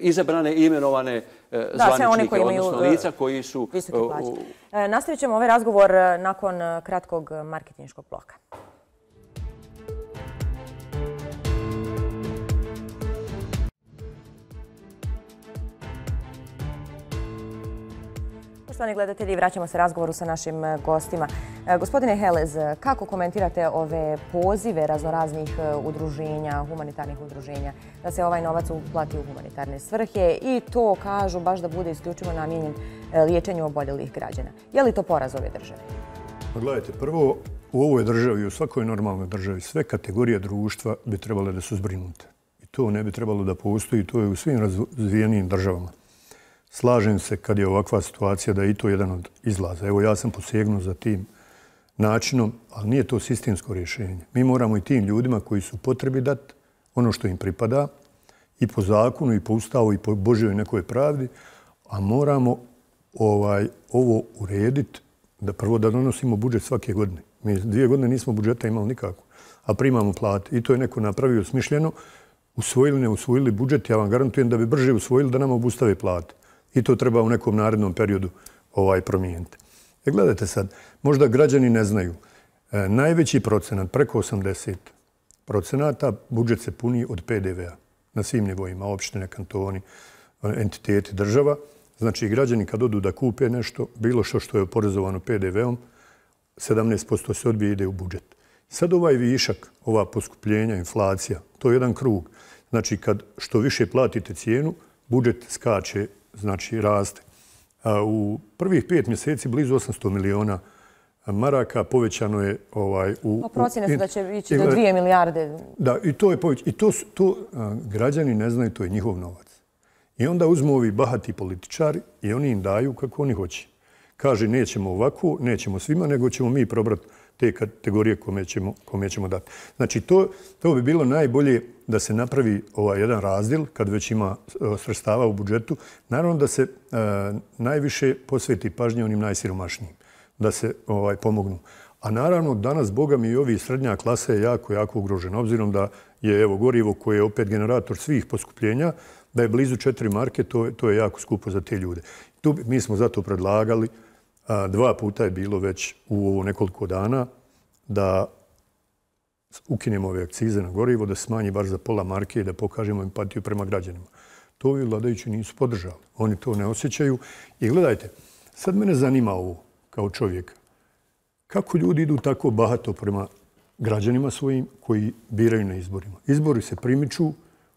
izabrane i imenovane institucije E, zvaničnih, odnosno e, lica koji su... E, nastavit ćemo ovaj razgovor nakon kratkog marketinjskog bloka. Poštovani gledatelji, vraćamo se razgovoru sa našim e, gostima. E, gospodine Helez, kako komentirate ove pozive raznoraznih e, udruženja, humanitarnih udruženja, da se ovaj novac uplati u humanitarne svrhe i to kažu baš da bude isključivo namjenjen liječenju oboljelih građana? Je li to poraz ove države? Pa gledajte, prvo, u ovoj državi i u svakoj normalnoj državi sve kategorije društva bi trebale da su zbrinute. To ne bi trebalo da postoji, to je u svim razvijenijim državama slažem se kad je ovakva situacija da je i to jedan od izlaza. Evo ja sam posegnuo za tim načinom, ali nije to sistemsko rješenje. Mi moramo i tim ljudima koji su potrebi dati ono što im pripada i po zakonu i po ustavu i po Božjoj nekoj pravdi, a moramo ovaj ovo urediti da prvo da donosimo budžet svake godine. Mi dvije godine nismo budžeta imali nikako, a primamo plate. I to je neko napravio smišljeno. Usvojili ne usvojili budžet, ja vam garantujem da bi brže usvojili da nam obustave plate i to treba u nekom narednom periodu ovaj promijeniti. E, gledajte sad, možda građani ne znaju, e, najveći procenat, preko 80 procenata, budžet se puni od PDV-a na svim nivoima, opštine, kantoni, entiteti, država. Znači, građani kad odu da kupe nešto, bilo što što je oporezovano PDV-om, 17% se odbije i ide u budžet. Sad ovaj višak, ova poskupljenja, inflacija, to je jedan krug. Znači, kad što više platite cijenu, budžet skače znači raste. U prvih pet mjeseci blizu 800 miliona maraka povećano je... Ovaj, Procjene su da će ići do dvije milijarde. Da, i to je povećano. I to građani ne znaju, to je njihov novac. I onda uzmu ovi bahati političari i oni im daju kako oni hoće. Kaže, nećemo ovako, nećemo svima, nego ćemo mi probrati te kategorije kome ćemo dati. Znači, to bi bilo najbolje da se napravi ovaj jedan razdjel kad već ima e, sredstava u budžetu, naravno da se e, najviše posveti pažnje onim najsiromašnijim, da se ovaj pomognu. A naravno, danas, Boga mi, i ovi srednja klasa je jako, jako ugrožena, obzirom da je evo, gorivo koje je opet generator svih poskupljenja, da je blizu četiri marke, to, to je jako skupo za te ljude. Tu, mi smo zato predlagali, dva puta je bilo već u ovo nekoliko dana, da ukinemo ove akcize na gorivo, da smanji bar za pola marke i da pokažemo empatiju prema građanima. To ovi vladajući nisu podržali. Oni to ne osjećaju. I gledajte, sad mene zanima ovo kao čovjek. Kako ljudi idu tako bahato prema građanima svojim koji biraju na izborima? Izbori se primiču,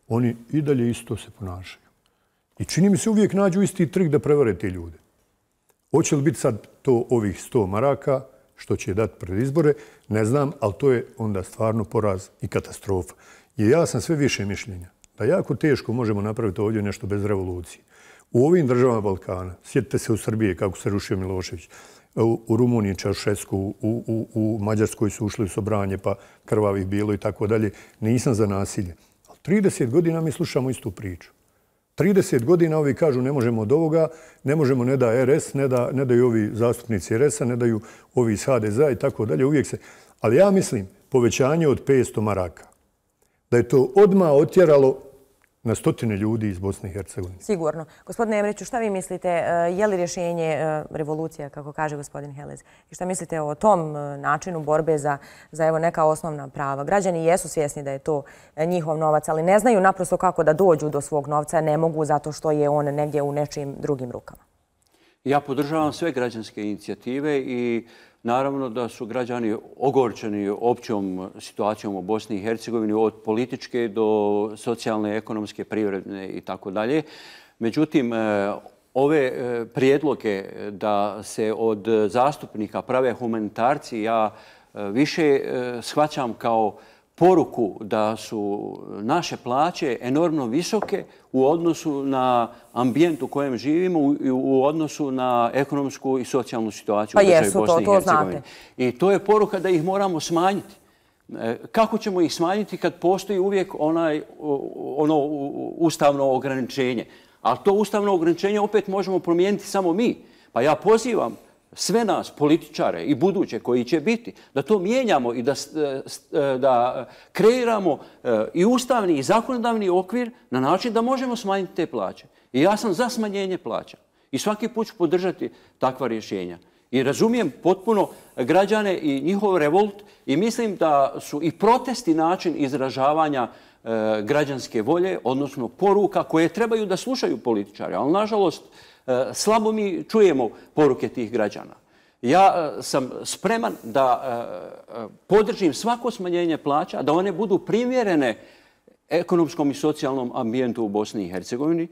oni i dalje isto se ponašaju. I čini mi se uvijek nađu isti trik da prevare te ljude. Hoće li biti sad to ovih 100 maraka, što će dati pred izbore, ne znam, ali to je onda stvarno poraz i katastrofa. I ja sam sve više mišljenja da jako teško možemo napraviti ovdje nešto bez revolucije. U ovim državama Balkana, sjetite se u Srbije kako se rušio Milošević, u Rumuniji Čašesku, u Mađarskoj su ušli u sobranje pa krvavih bilo i tako dalje, nisam za nasilje. 30 godina mi slušamo istu priču. 30 godina ovi kažu ne možemo od ovoga, ne možemo ne da RS, ne, da, ne daju ovi zastupnici RS-a, ne daju ovi iz HDZ-a i tako dalje. Uvijek se... Ali ja mislim povećanje od 500 maraka da je to odma otjeralo na stotine ljudi iz Bosne i Hercegovine. Sigurno. Gospodine Emreću, šta vi mislite? E, je li rješenje e, revolucija, kako kaže gospodin Helez? I šta mislite o tom e, načinu borbe za, za evo neka osnovna prava? Građani jesu svjesni da je to njihov novac, ali ne znaju naprosto kako da dođu do svog novca, ne mogu zato što je on negdje u nečim drugim rukama. Ja podržavam sve građanske inicijative i Naravno da su građani ogorčeni općom situacijom u Bosni i Hercegovini od političke do socijalne, ekonomske, privredne i tako dalje. Međutim, e, ove e, prijedloge da se od zastupnika prave humanitarci ja e, više shvaćam kao poruku da su naše plaće enormno visoke u odnosu na ambijent u kojem živimo i u odnosu na ekonomsku i socijalnu situaciju pa u državi Bosne to, i Hercegovine. I to je poruka da ih moramo smanjiti. E, kako ćemo ih smanjiti kad postoji uvijek onaj, ono ustavno ograničenje? A to ustavno ograničenje opet možemo promijeniti samo mi. Pa ja pozivam sve nas, političare i buduće koji će biti, da to mijenjamo i da, e, e, da kreiramo e, i ustavni i zakonodavni okvir na način da možemo smanjiti te plaće. I ja sam za smanjenje plaća. I svaki put ću podržati takva rješenja. I razumijem potpuno građane i njihov revolt i mislim da su i protesti način izražavanja građanske volje, odnosno poruka koje trebaju da slušaju političari. Ali, nažalost, E, slabo mi čujemo poruke tih građana. Ja e, sam spreman da e, podržim svako smanjenje plaća, da one budu primjerene ekonomskom i socijalnom ambijentu u Bosni i Hercegovini.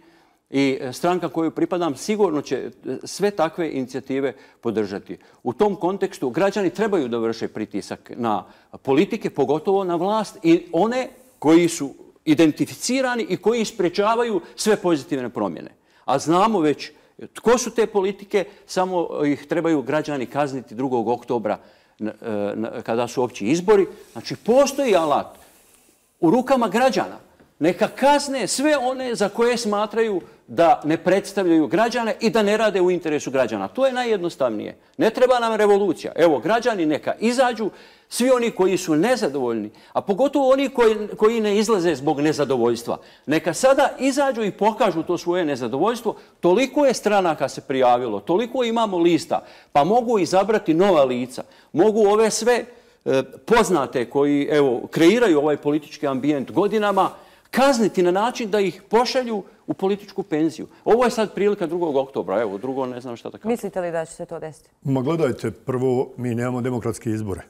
I stranka koju pripadam sigurno će sve takve inicijative podržati. U tom kontekstu građani trebaju da vrše pritisak na politike, pogotovo na vlast i one koji su identificirani i koji isprečavaju sve pozitivne promjene. A znamo već Tko su te politike? Samo ih trebaju građani kazniti 2. oktobra e, kada su opći izbori. Znači, postoji alat u rukama građana. Neka kazne sve one za koje smatraju da ne predstavljaju građane i da ne rade u interesu građana. To je najjednostavnije. Ne treba nam revolucija. Evo, građani neka izađu Svi oni koji su nezadovoljni, a pogotovo oni koji, koji ne izlaze zbog nezadovoljstva, neka sada izađu i pokažu to svoje nezadovoljstvo. Toliko je stranaka se prijavilo, toliko imamo lista, pa mogu izabrati nova lica, mogu ove sve e, poznate koji evo, kreiraju ovaj politički ambijent godinama, kazniti na način da ih pošalju u političku penziju. Ovo je sad prilika 2. oktobra, evo, drugo ne znam šta da kažem. Mislite li da će se to desiti? Ma gledajte, prvo mi nemamo demokratske izbore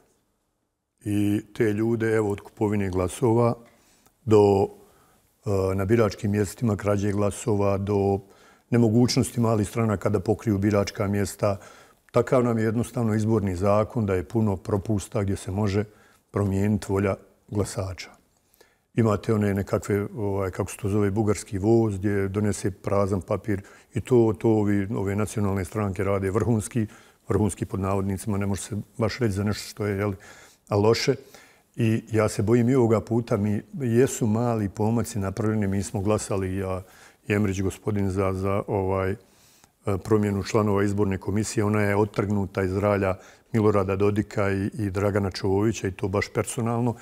i te ljude evo, od kupovine glasova do e, na biračkim mjestima krađe glasova, do nemogućnosti malih strana kada pokriju biračka mjesta. Takav nam je jednostavno izborni zakon da je puno propusta gdje se može promijeniti volja glasača. Imate one nekakve, ovaj, kako se to zove, bugarski voz gdje donese prazan papir i to, to ove nacionalne stranke rade vrhunski, vrhunski pod navodnicima, ne može se baš reći za nešto što je jeli, uh, loše. I ja se bojim i ovoga puta, mi jesu mali pomaci napravljeni, mi smo glasali ja i Emrić gospodin za, za ovaj e, promjenu članova izborne komisije. Ona je otrgnuta iz ralja Milorada Dodika i, i Dragana Čovovića i to baš personalno.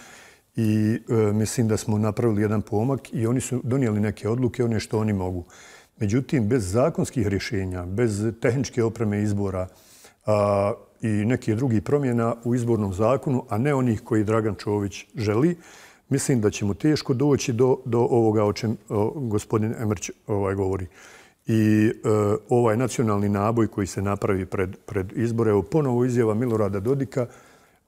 I e, mislim da smo napravili jedan pomak i oni su donijeli neke odluke, one što oni mogu. Međutim, bez zakonskih rješenja, bez tehničke opreme izbora, i neke drugi promjena u izbornom zakonu, a ne onih koji Dragan Čović želi, mislim da ćemo teško doći do, do ovoga o čem gospodin Emrć ovaj, govori. I e, ovaj nacionalni naboj koji se napravi pred, pred izbore, evo ponovo izjava Milorada Dodika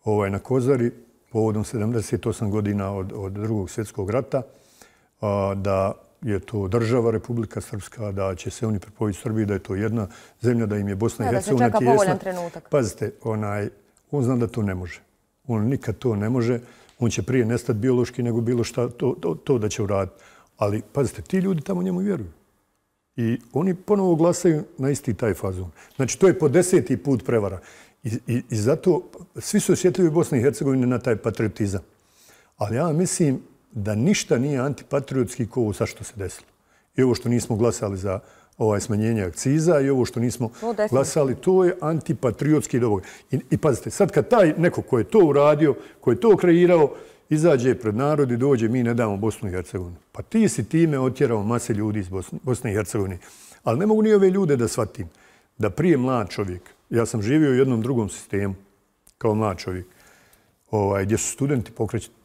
ovaj, na Kozari, povodom 78 godina od, od drugog svjetskog rata, da je to država Republika Srpska, da će se oni pripojiti Srbiji, da je to jedna zemlja, da im je Bosna i Hercegovina tijesna. Da se čeka povoljan trenutak. Pazite, onaj, on zna da to ne može. On nikad to ne može. On će prije nestati biološki nego bilo šta to, to, to da će uraditi. Ali, pazite, ti ljudi tamo njemu vjeruju. I oni ponovo glasaju na isti taj fazon. Znači, to je po deseti put prevara. I, i, zato svi su osjetljivi u Bosni i Hercegovine na taj patriotizam. Ali ja mislim da ništa nije antipatriotski ko ovo sa što se desilo. I ovo što nismo glasali za ovaj smanjenje akciza i ovo što nismo glasali, to je antipatriotski dobog. I, I pazite, sad kad taj neko ko je to uradio, ko je to kreirao, izađe pred narod i dođe, mi ne damo Bosnu i Hercegovini. Pa ti si time otjerao mase ljudi iz Bosne i Hercegovine. Ali ne mogu ni ove ljude da shvatim da prije mlad čovjek, ja sam živio u jednom drugom sistemu kao mlad čovjek, ovaj, gdje su studenti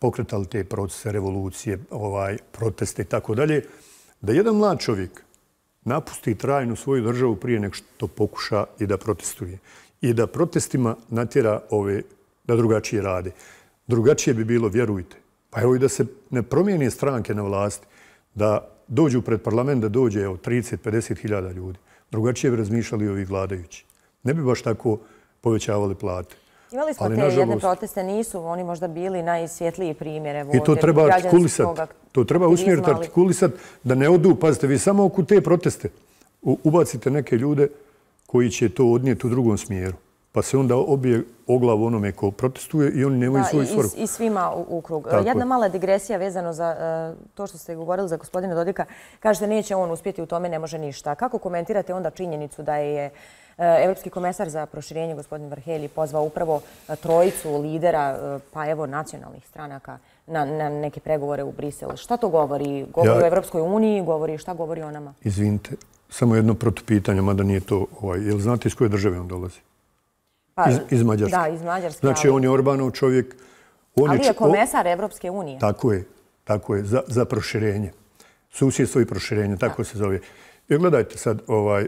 pokretali te procese, revolucije, ovaj, proteste i tako dalje, da jedan mlad čovjek napusti trajno svoju državu prije nek što pokuša i da protestuje. I da protestima natjera ove da drugačije rade. Drugačije bi bilo, vjerujte, pa evo i da se ne promijeni stranke na vlasti, da dođu pred parlament, da dođe evo, 30-50 hiljada ljudi. Drugačije bi razmišljali ovi vladajući. Ne bi baš tako povećavali plate. Imali smo te jedne proteste, nisu oni možda bili najsvjetliji primjer. Evo, I to treba artikulisati. To treba usmjeriti artikulisati da ne odu. Pazite, vi samo oko te proteste ubacite neke ljude koji će to odnijeti u drugom smjeru. Pa se onda obje oglav onome ko protestuje i oni nemaju svoju svoru. I svima u krug. Jedna mala digresija vezano za e, to što ste govorili za gospodina Dodika. Kažete, neće on uspjeti u tome, ne može ništa. Kako komentirate onda činjenicu da je E, Evropski komesar za proširenje, gospodin Varheli, pozvao upravo e, trojicu lidera, e, pa evo, nacionalnih stranaka na, na neke pregovore u Briselu. Šta to govori? Govori ja... o Evropskoj uniji, govori šta govori o nama? Izvinite, samo jedno protupitanje, mada nije to ovaj. Jel znate iz koje države on dolazi? Pa, iz, Mađarske. Da, iz Mađarske. Znači, on je Orbanov čovjek. On ali je komesar Evropske unije. Tako je, tako je, za, za proširenje. Susjedstvo i proširenje, tako se zove. Jer gledajte sad, ovaj,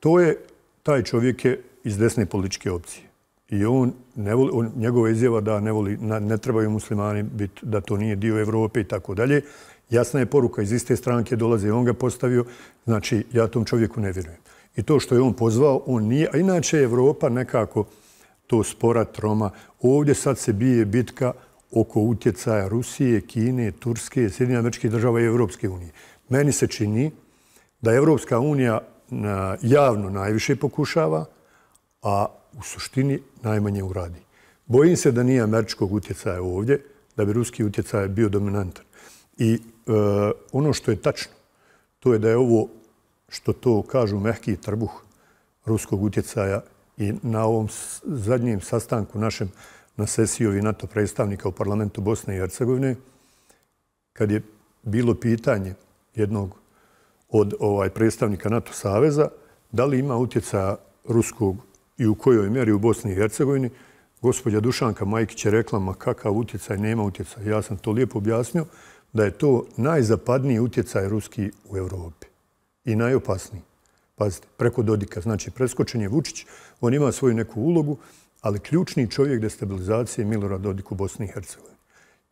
to je taj čovjek je iz desne političke opcije. I on, ne voli, on njegova izjava da ne, voli, ne trebaju muslimani biti, da to nije dio Evrope i tako dalje. Jasna je poruka iz iste stranke dolaze i on ga postavio. Znači, ja tom čovjeku ne vjerujem. I to što je on pozvao, on nije. A inače Evropa nekako to spora troma. Ovdje sad se bije bitka oko utjecaja Rusije, Kine, Turske, Sjedinja američke država i Evropske unije. Meni se čini da Evropska unija javno najviše pokušava, a u suštini najmanje uradi. Bojim se da nije američkog utjecaja ovdje, da bi ruski utjecaj bio dominantan. I e, ono što je tačno, to je da je ovo, što to kažu mehki trbuh ruskog utjecaja i na ovom zadnjem sastanku našem na sesiji NATO predstavnika u parlamentu Bosne i Hercegovine, kad je bilo pitanje jednog od ovaj, predstavnika NATO Saveza, da li ima utjeca ruskog i u kojoj meri u Bosni i Hercegovini. gospođa Dušanka Majkić je rekla, ma kakav utjecaj, nema utjecaj. Ja sam to lijepo objasnio, da je to najzapadniji utjecaj ruski u Evropi i najopasniji. Pazite, preko Dodika, znači preskočen je Vučić, on ima svoju neku ulogu, ali ključni čovjek destabilizacije je Milorad Dodik u Bosni i Hercegovini.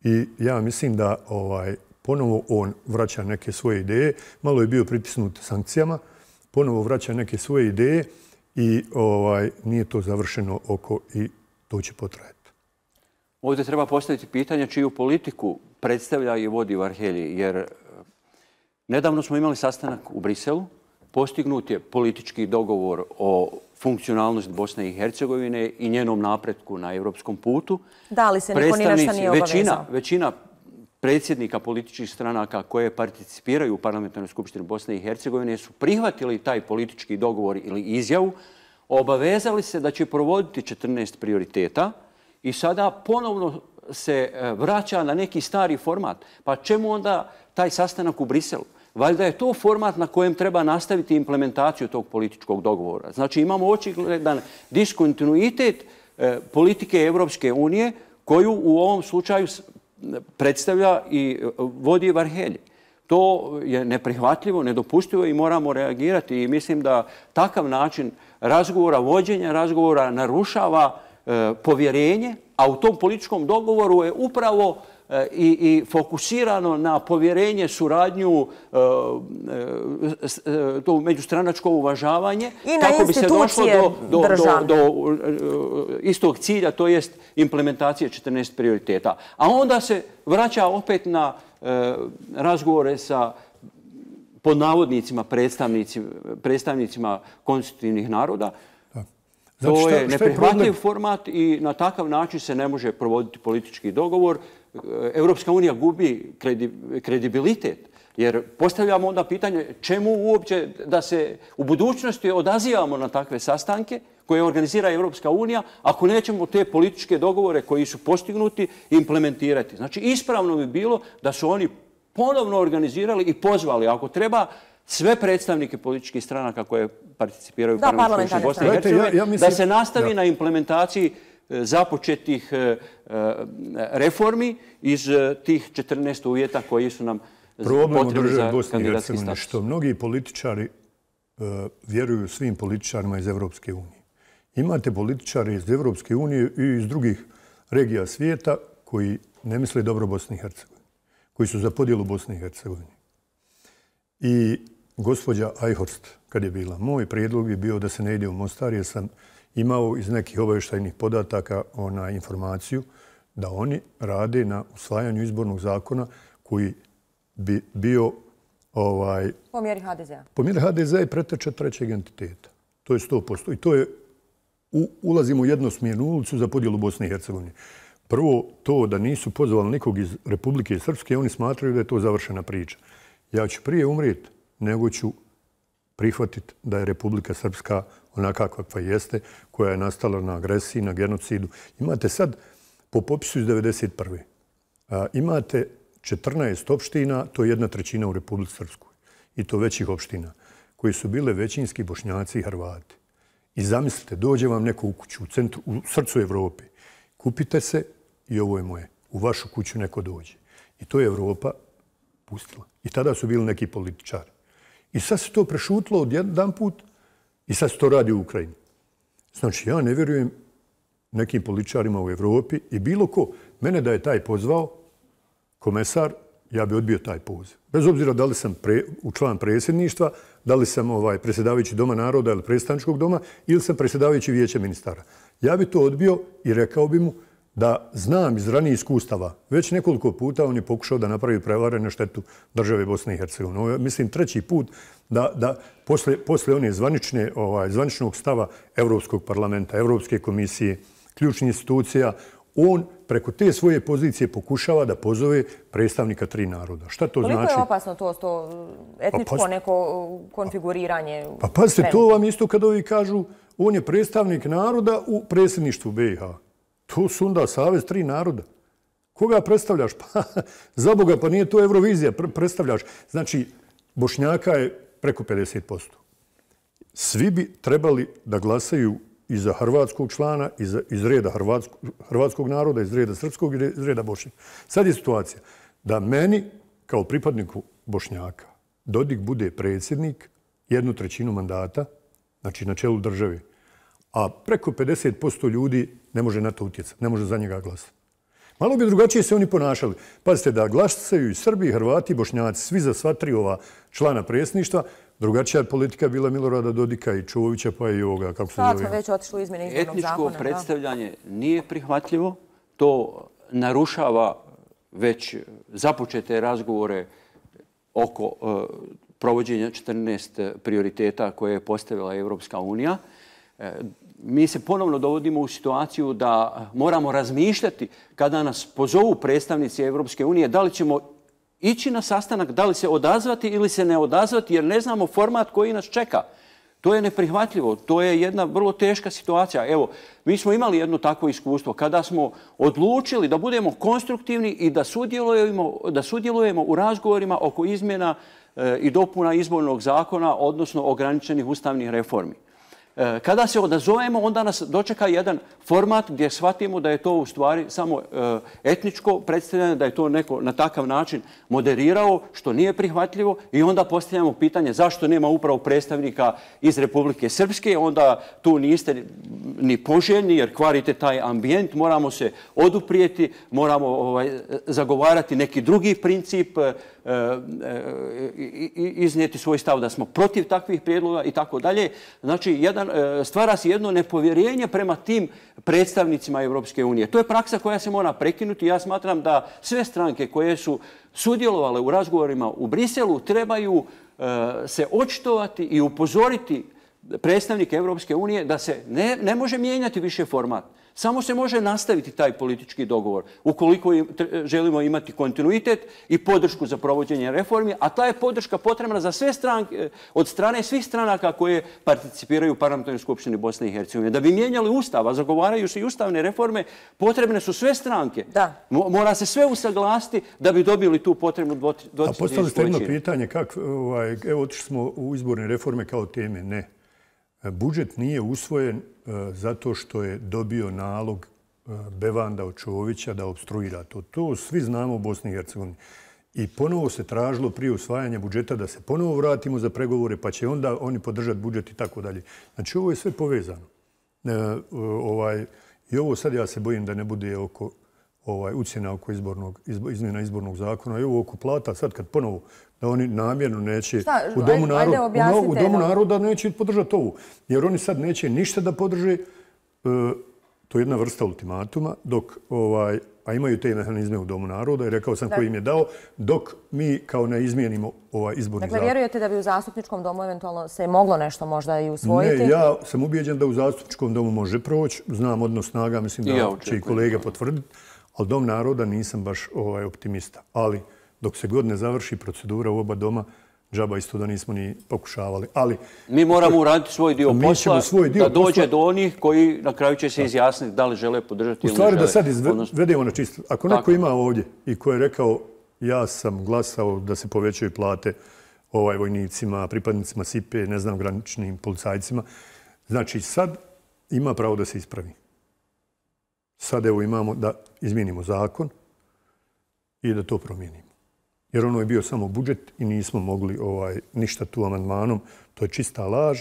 I ja mislim da ovaj, ponovo on vraća neke svoje ideje. Malo je bio pritisnut sankcijama, ponovo vraća neke svoje ideje i ovaj, nije to završeno oko i to će potrajati. Ovdje treba postaviti pitanje čiju politiku predstavlja i vodi Varhelji, jer eh, nedavno smo imali sastanak u Briselu, postignut je politički dogovor o funkcionalnost Bosne i Hercegovine i njenom napretku na evropskom putu. Da li se niko ništa nije obavezao? Većina, većina predsjednika političkih stranaka koje participiraju u Parlamentarnoj skupštini Bosne i Hercegovine su prihvatili taj politički dogovor ili izjavu, obavezali se da će provoditi 14 prioriteta i sada ponovno se e, vraća na neki stari format. Pa čemu onda taj sastanak u Briselu? Valjda je to format na kojem treba nastaviti implementaciju tog političkog dogovora. Znači imamo očigledan diskontinuitet e, politike Evropske unije koju u ovom slučaju predstavlja i e, vodi Varhelje. To je neprihvatljivo, nedopuštivo i moramo reagirati. I mislim da takav način razgovora, vođenja razgovora narušava e, povjerenje, a u tom političkom dogovoru je upravo E, i fokusirano na povjerenje, suradnju, e, e, to međustranačko uvažavanje. I na institucije državne. Do istog cilja, to jest implementacije 14 prioriteta. A onda se vraća opet na razgovore sa po navodnicima predstavnicima konstitutivnih naroda. Znači, to je neprihvatljiv format i na takav način se ne može provoditi politički dogovor. E, Evropska unija gubi kredibilitet, jer postavljamo onda pitanje čemu uopće da se u budućnosti odazivamo na takve sastanke koje organizira Evropska unija, ako nećemo te političke dogovore koji su postignuti implementirati. Znači, ispravno bi bilo da su oni ponovno organizirali i pozvali, ako treba, sve predstavnike političkih stranaka koje participiraju u Parlamentu Bosne i Hercegovine, da se nastavi na implementaciji e, započetih e, Eh, reformi iz eh, tih 14 uvjeta koji su nam potrebni za Bosni kandidatski Hercegovine, status. Što mnogi političari eh, vjeruju svim političarima iz Evropske unije. Imate političare iz Evropske unije i iz drugih regija svijeta koji ne misle dobro Bosni i Hercegovini, koji su za podijelu Bosni i Hercegovini. I gospođa Ajhorst, kad je bila, moj prijedlog je bio da se ne ide u Mostar, jer sam imao iz nekih obaveštajnih podataka ona informaciju da oni rade na usvajanju izbornog zakona koji bi bio ovaj, mjeri HDZ-a. Po mjeri HDZ-a i preteča trećeg entiteta. To je 100%. I to je, ulazimo u jednosmjernu ulicu za podijelu Bosne i Hercegovine. Prvo, to da nisu pozvali nikog iz Republike Srpske, oni smatraju da je to završena priča. Ja ću prije umrijeti, nego ću prihvatiti da je Republika Srpska onaka kakva jeste, koja je nastala na agresiji, na genocidu. Imate sad, po popisu iz 1991. imate 14 opština, to je jedna trećina u Republike Srpskoj, i to većih opština, koji su bile većinski bošnjaci i hrvati. I zamislite, dođe vam neko u kuću, u, centru, u srcu Evrope, kupite se i ovo je moje. U vašu kuću neko dođe. I to je Evropa pustila. I tada su bili neki političari. I sad se to prešutlo od jedan put, I sad se to radi u Ukrajini. Znači, ja ne vjerujem nekim političarima u Evropi i bilo ko. Mene da je taj pozvao, komesar, ja bi odbio taj poziv. Bez obzira da li sam pre, u član predsjedništva, da li sam ovaj predsjedavajući Doma naroda ili predstavničkog doma, ili sam predsjedavajući vijeća ministara. Ja bi to odbio i rekao bi mu, da znam iz ranih iskustava, već nekoliko puta on je pokušao da napravi prevare na štetu države Bosne i Hercegovine. Ovo je, mislim, treći put da, da posle, posle one zvanične, ovaj, zvaničnog stava Evropskog parlamenta, Evropske komisije, ključnih institucija, on preko te svoje pozicije pokušava da pozove predstavnika tri naroda. Šta to znači? Koliko je znači? opasno to, to pa etničko neko konfiguriranje? Pa, pa, pa pazite, to vam isto kad ovi kažu, on je predstavnik naroda u predsjedništvu BiH. To su onda savez tri naroda. Koga predstavljaš? Pa, za Boga, pa nije to Eurovizija. Predstavljaš. Znači, Bošnjaka je preko 50%. Svi bi trebali da glasaju i za hrvatskog člana, i za, iz reda hrvatsko, hrvatskog naroda, iz reda srpskog i iz reda Bošnjaka. Sad je situacija da meni, kao pripadniku Bošnjaka, Dodik bude predsjednik jednu trećinu mandata, znači na čelu države, a preko 50% ljudi ne može na to utjecati, ne može za njega glasati. Malo bi drugačije se oni ponašali. Pazite da glasaju i Srbi, Hrvati, Bošnjaci, svi za sva tri ova člana predsjedništva, Drugačija je politika bila Milorada Dodika i Čuovića, pa i ovoga, kako se zove. Sad smo već otišli u izmjene izbornog zakona. Etničko predstavljanje nije prihvatljivo. To narušava već započete razgovore oko e, provođenja 14 prioriteta koje je postavila Evropska unija. E, mi se ponovno dovodimo u situaciju da moramo razmišljati kada nas pozovu predstavnici Evropske unije da li ćemo ići na sastanak, da li se odazvati ili se ne odazvati jer ne znamo format koji nas čeka. To je neprihvatljivo, to je jedna vrlo teška situacija. Evo, mi smo imali jedno takvo iskustvo kada smo odlučili da budemo konstruktivni i da sudjelujemo, da sudjelujemo u razgovorima oko izmjena e, i dopuna izbornog zakona, odnosno ograničenih ustavnih reformi. E, kada se odazovemo, onda nas dočeka jedan format gdje shvatimo da je to u stvari samo e, etničko predstavljanje, da je to neko na takav način moderirao, što nije prihvatljivo i onda postavljamo pitanje zašto nema upravo predstavnika iz Republike Srpske, onda tu niste ni poželjni jer kvarite taj ambijent, moramo se oduprijeti, moramo ovaj, zagovarati neki drugi princip, E, e, iznijeti svoj stav da smo protiv takvih prijedloga i tako dalje. Znači, e, stvara se jedno nepovjerenje prema tim predstavnicima Evropske unije. To je praksa koja se mora prekinuti. Ja smatram da sve stranke koje su sudjelovale u razgovorima u Briselu trebaju se očitovati i upozoriti predstavnike Evropske unije da se ne, ne može mijenjati više format. Samo se može nastaviti taj politički dogovor ukoliko e, želimo imati kontinuitet i podršku za provođenje reformi, a ta je podrška potrebna za sve stranke, od strane svih stranaka koje participiraju u Parlamentarnoj skupštini Bosne i Hercegovine. Da bi mijenjali a zagovaraju se i ustavne reforme, potrebne su sve stranke. Da. Mora se sve usaglasiti da bi dobili tu potrebnu dvotrednju skupštinu. A postali ste jedno pitanje, kako, ovaj, evo, otišli smo u izborne reforme kao teme, ne. Budžet nije usvojen e, zato što je dobio nalog e, Bevanda Očovića da obstruira to. To svi znamo u Bosni i Hercegovini. I ponovo se tražilo prije usvajanja budžeta da se ponovo vratimo za pregovore, pa će onda oni podržati budžet i tako dalje. Znači, ovo je sve povezano. E, ovaj, I ovo sad ja se bojim da ne bude oko ovaj, ucjena oko izmjena izbornog zakona i ovo oko plata. Sad kad ponovo da e, oni namjerno neće u Domu naroda, u Domu naroda neće podržati ovu. Jer oni sad neće ništa da podrže. E, to je jedna vrsta ultimatuma, dok ovaj a imaju te mehanizme u Domu naroda i rekao sam koji dakle- im je dao, dok mi kao ne izmijenimo ovaj izborni dakle, zakon. Dakle, vjerujete da bi u zastupničkom domu eventualno se moglo nešto možda i usvojiti? Ne, ja sam ubijeđen da u zastupničkom domu može proći. Znam odnos snaga, mislim da će i kolega potvrditi. Ali Dom naroda nisam baš ovaj optimista. Ali dok se god ne završi procedura u oba doma, džaba isto da nismo ni pokušavali. Ali, mi moramo e, uraditi svoj dio posla da dođe do onih koji na kraju će se izjasniti da li žele podržati ili ne U stvari da sad izvedemo na čisto. Ako neko ima ovdje i ko je rekao ja sam glasao da se povećaju plate ovaj vojnicima, pripadnicima SIP-e, ne znam, graničnim policajcima, znači sad ima pravo da se ispravi. Sad evo imamo da izminimo zakon i da to promijenimo jer ono je bio samo budžet i nismo mogli ovaj ništa tu amandmanom. To je čista laž.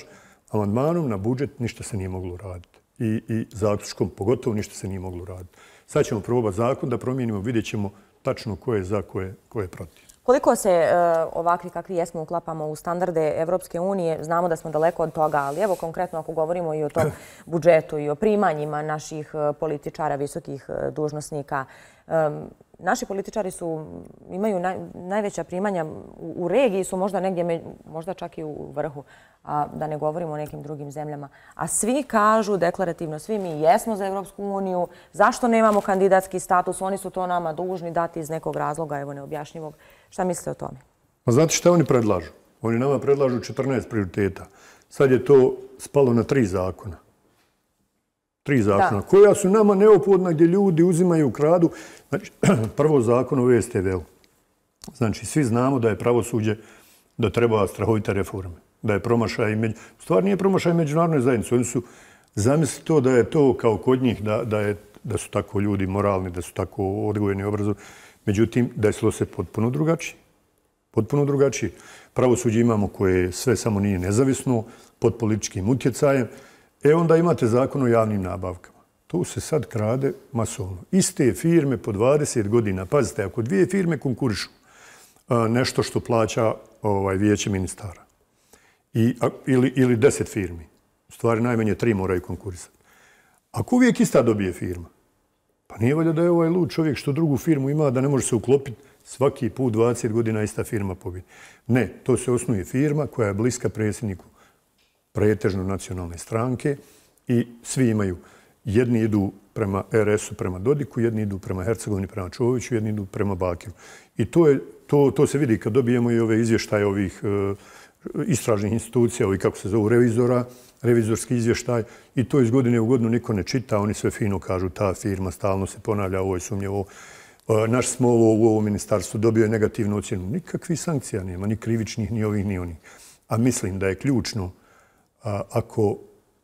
Amandmanom na budžet ništa se nije moglo raditi. I, i zaključkom pogotovo ništa se nije moglo raditi. Sad ćemo probati zakon da promijenimo, vidjet ćemo tačno ko je za, ko je, ko je protiv. Koliko se uh, ovakvi kakvi jesmo uklapamo u standarde Evropske unije, znamo da smo daleko od toga, ali evo konkretno ako govorimo i o tom budžetu i o primanjima naših e, političara, visokih e, dužnosnika, um, naši političari su, imaju naj, najveća primanja u, u regiji, su možda negdje, možda čak i u vrhu, a, da ne govorimo o nekim drugim zemljama. A svi kažu deklarativno, svi mi jesmo za Europsku uniju, zašto nemamo kandidatski status, oni su to nama dužni dati iz nekog razloga, evo neobjašnjivog. Šta mislite o tome? A znate šta oni predlažu? Oni nama predlažu 14 prioriteta. Sad je to spalo na tri zakona. Tri zakona. Koja su nama neophodna gdje ljudi uzimaju kradu? Znači, prvo zakon o VSTV-u. Znači, svi znamo da je pravosuđe da treba strahovite reforme. Da je promašaj i među... Stvar nije promašaj međunarodne zajednice. Oni su zamislili to da je to kao kod njih, da, da, je, da su tako ljudi moralni, da su tako odgojeni obrazu. Međutim, desilo se potpuno drugačije. Potpuno drugačije. Pravosuđe imamo koje sve samo nije nezavisno, pod političkim utjecajem. E onda imate zakon o javnim nabavkama. Tu se sad krade masovno. Iste firme po 20 godina, pazite, ako dvije firme konkurišu e, nešto što plaća ovaj, vijeće ministara I, ili, ili deset firmi, u stvari najmanje tri moraju konkurisati. Ako uvijek ista dobije firma, pa nije valjda da je ovaj lud čovjek što drugu firmu ima, da ne može se uklopiti svaki put 20 godina ista firma pobjedi. Ne, to se osnuje firma koja je bliska predsjedniku pretežno nacionalne stranke i svi imaju. Jedni idu prema RS-u, prema Dodiku, jedni idu prema Hercegovini, prema Čoviću, jedni idu prema Bakiru. I to, je, to, to se vidi kad dobijemo i ove izvještaje ovih e, istražnih institucija, ovih kako se zove revizora, revizorski izvještaj i to iz godine u godinu niko ne čita, oni sve fino kažu ta firma stalno se ponavlja, ovo je sumnjevo, e, naš smo ovo u ovom ministarstvu dobio negativnu ocjenu. Nikakvi sankcija nema, ni krivičnih, ni ovih, ni onih. A mislim da je ključno ako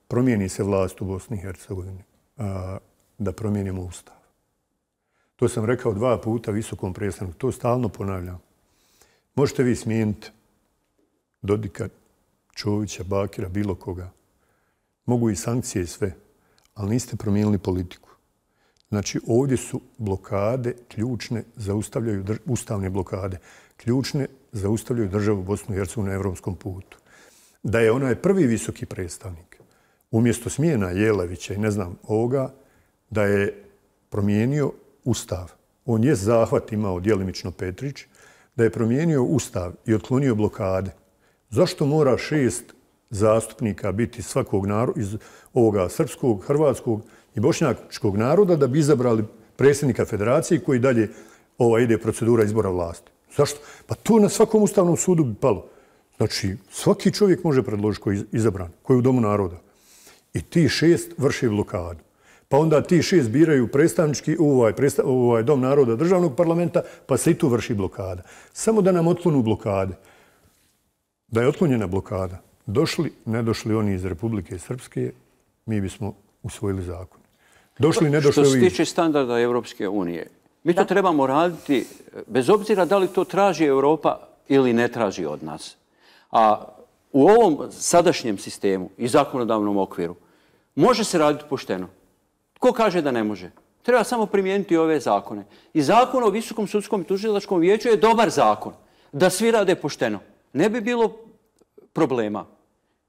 promijeni se vlast u Bosni i Hercegovini, da promijenimo ustav. To sam rekao dva puta visokom predstavniku. To stalno ponavljam. Možete vi smijeniti Dodika, Čovića, Bakira, bilo koga. Mogu i sankcije i sve, ali niste promijenili politiku. Znači, ovdje su blokade ključne, zaustavljaju ustavne blokade, ključne zaustavljaju državu Bosnu i Hercegovini na evropskom putu da je onaj prvi visoki predstavnik umjesto smjena Jelavića i ne znam ovoga, da je promijenio ustav. On je zahvat imao djelimično Petrić, da je promijenio ustav i otklonio blokade. Zašto mora šest zastupnika biti svakog naroda iz ovoga srpskog, hrvatskog i bošnjačkog naroda da bi izabrali predsjednika federacije koji dalje ova ide procedura izbora vlasti? Zašto? Pa to na svakom ustavnom sudu bi palo. Znači, svaki čovjek može predložiti koji je izabran, koji je u Domu naroda. I ti šest vrši blokadu. Pa onda ti šest biraju predstavnički ovaj, predsta, ovaj Dom naroda državnog parlamenta, pa se i tu vrši blokada. Samo da nam otklonu blokade. Da je otklonjena blokada. Došli, ne došli oni iz Republike Srpske, mi bismo usvojili zakon. Došli, ne došli što se tiče standarda Evropske unije, mi to trebamo raditi eh, bez obzira da li to traži Evropa ili ne traži od nas. A u ovom sadašnjem sistemu i zakonodavnom okviru može se raditi pošteno. Ko kaže da ne može? Treba samo primijeniti ove zakone. I zakon o Visokom sudskom i tužilačkom vijeću je dobar zakon. Da svi rade pošteno. Ne bi bilo problema.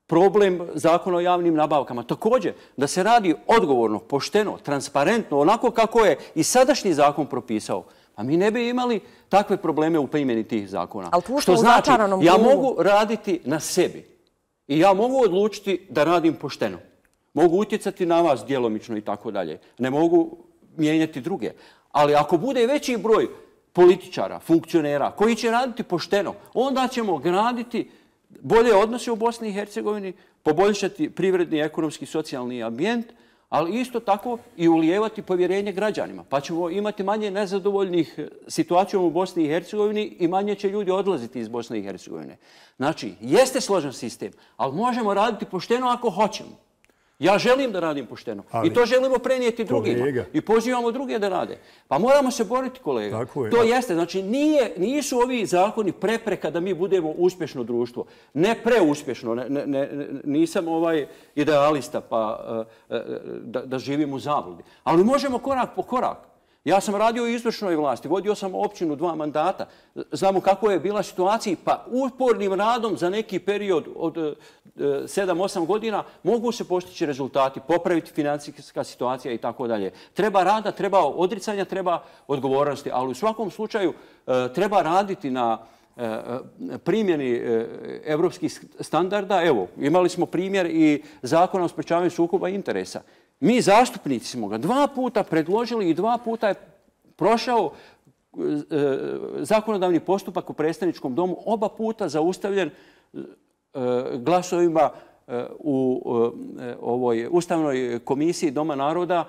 Problem zakona o javnim nabavkama. Također, da se radi odgovorno, pošteno, transparentno, onako kako je i sadašnji zakon propisao, A mi ne bi imali takve probleme u primjeni tih zakona. Što znači, ja mogu raditi na sebi i ja mogu odlučiti da radim pošteno. Mogu utjecati na vas djelomično i tako dalje. Ne mogu mijenjati druge. Ali ako bude veći broj političara, funkcionera, koji će raditi pošteno, onda ćemo graditi bolje odnose u Bosni i Hercegovini, poboljšati privredni, ekonomski, socijalni ambijent ali isto tako i ulijevati povjerenje građanima. Pa ćemo imati manje nezadovoljnih eh, situacijom u Bosni i Hercegovini i manje će ljudi odlaziti iz Bosne i Hercegovine. Znači, jeste složen sistem, ali možemo raditi pošteno ako hoćemo. Ja želim da radim pošteno. I to želimo prenijeti drugima. I pozivamo druge da rade. Pa moramo se boriti, kolega. to jeste. Znači, nije, nisu ovi zakoni prepreka da mi budemo uspješno društvo. Ne preuspješno. Ne, ne, ne, nisam ovaj idealista pa, eh, eh, da, da živim u zavludi. Ali možemo korak po korak. Ja sam radio u izvršnoj vlasti, vodio sam općinu dva mandata. Znamo kako je bila situacija, pa upornim radom za neki period od 7-8 e, godina mogu se postići rezultati, popraviti financijska situacija i tako dalje. Treba rada, treba odricanja, treba odgovornosti, ali u svakom slučaju e, treba raditi na e, primjeni evropskih standarda. Evo, imali smo primjer i zakona o sprečavanju sukuba interesa. Mi zastupnici smo ga dva puta predložili i dva puta je prošao e, zakonodavni postupak u predstavničkom domu, oba puta zaustavljen e, glasovima e, u ovoj ustavnoj komisiji Doma naroda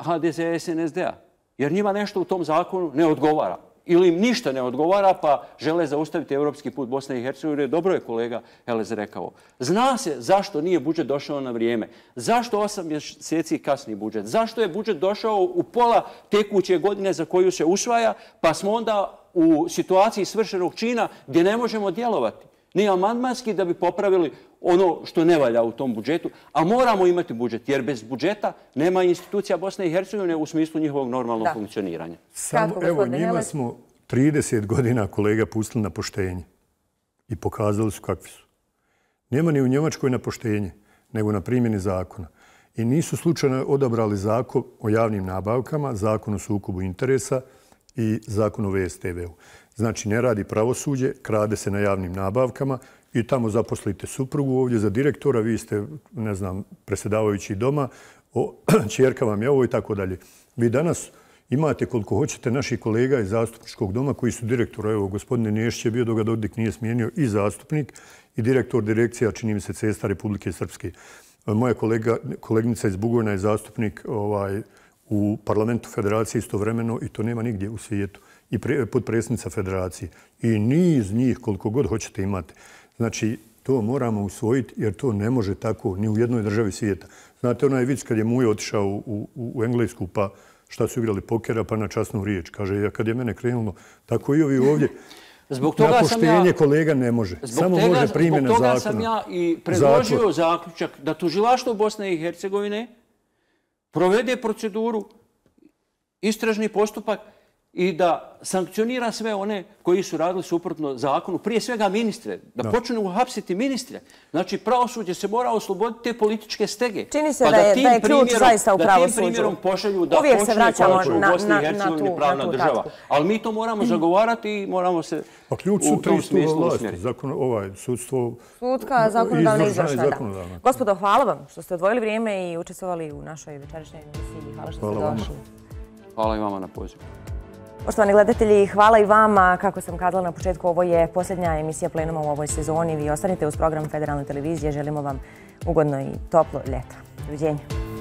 HDZ-SNSD-a. Jer njima nešto u tom zakonu ne odgovara ili im ništa ne odgovara, pa žele zaustaviti evropski put Bosne i Hercegovine. Dobro je kolega Helez rekao. Zna se zašto nije budžet došao na vrijeme. Zašto osam mjeseci kasni budžet? Zašto je budžet došao u pola tekuće godine za koju se usvaja, pa smo onda u situaciji svršenog čina gdje ne možemo djelovati? Ni amandmanski da bi popravili ono što ne valja u tom budžetu, a moramo imati budžet, jer bez budžeta nema institucija Bosne i Hercegovine u smislu njihovog normalnog funkcioniranja. Samo, evo, njima smo 30 godina kolega pustili na poštenje i pokazali su kakvi su. Nema ni u Njemačkoj na poštenje, nego na primjeni zakona. I nisu slučajno odabrali zakon o javnim nabavkama, zakon o sukubu interesa i zakon o VSTV-u. Znači, ne radi pravosuđe, krade se na javnim nabavkama i tamo zaposlite suprugu ovdje za direktora, vi ste, ne znam, presedavajući doma, o, vam je ovo i tako dalje. Vi danas imate koliko hoćete naših kolega iz zastupničkog doma koji su direktora, evo, gospodine Nješće je bio dok ga Dodik nije smijenio i zastupnik i direktor direkcija, čini mi se, Cesta Republike Srpske. Moja kolega, kolegnica iz Bugojna je zastupnik ovaj, u parlamentu federacije istovremeno i to nema nigdje u svijetu i podpredsjednica federacije i niz njih koliko god hoćete imati. Znači, to moramo usvojiti jer to ne može tako ni u jednoj državi svijeta. Znate, onaj vic kad je Muje otišao u, u, Englesku pa šta su igrali pokera pa na časnu riječ. Kaže, ja kad je mene krenulo, tako i ovi ovdje. Zbog toga sam ja, kolega ne može. Zbog Samo može primjena zakona. Zbog toga sam ja i predložio zaključak da tužilaštvo Bosne i Hercegovine provede proceduru, istražni postupak i da sankcionira sve one koji su radili suprotno zakonu, prije svega ministre, da, da. počne uhapsiti ministre. Znači, pravosuđe se mora osloboditi te političke stege. Čini se pa da, je, da, ključ zaista u pravosuđu. Da primjerom pošalju da Uvijek počne konačno na, u Bosni Ali mi to moramo zagovarati i moramo se A pa ključ su tri stuva vlasti, zakon, ovaj, sudstvo Sutka, zakonodavna izvršna. Zakonodavna. Gospodo, hvala vam što ste odvojili vrijeme i učestvovali u našoj večerašnjoj emisiji. Hvala što ste došli. Hvala i vama na pozivu. Poštovani gledatelji, hvala i vama. Kako sam kazala na početku, ovo je posljednja emisija plenuma u ovoj sezoni. Vi ostanite uz program Federalne televizije. Želimo vam ugodno i toplo ljeto. Uvidjenje.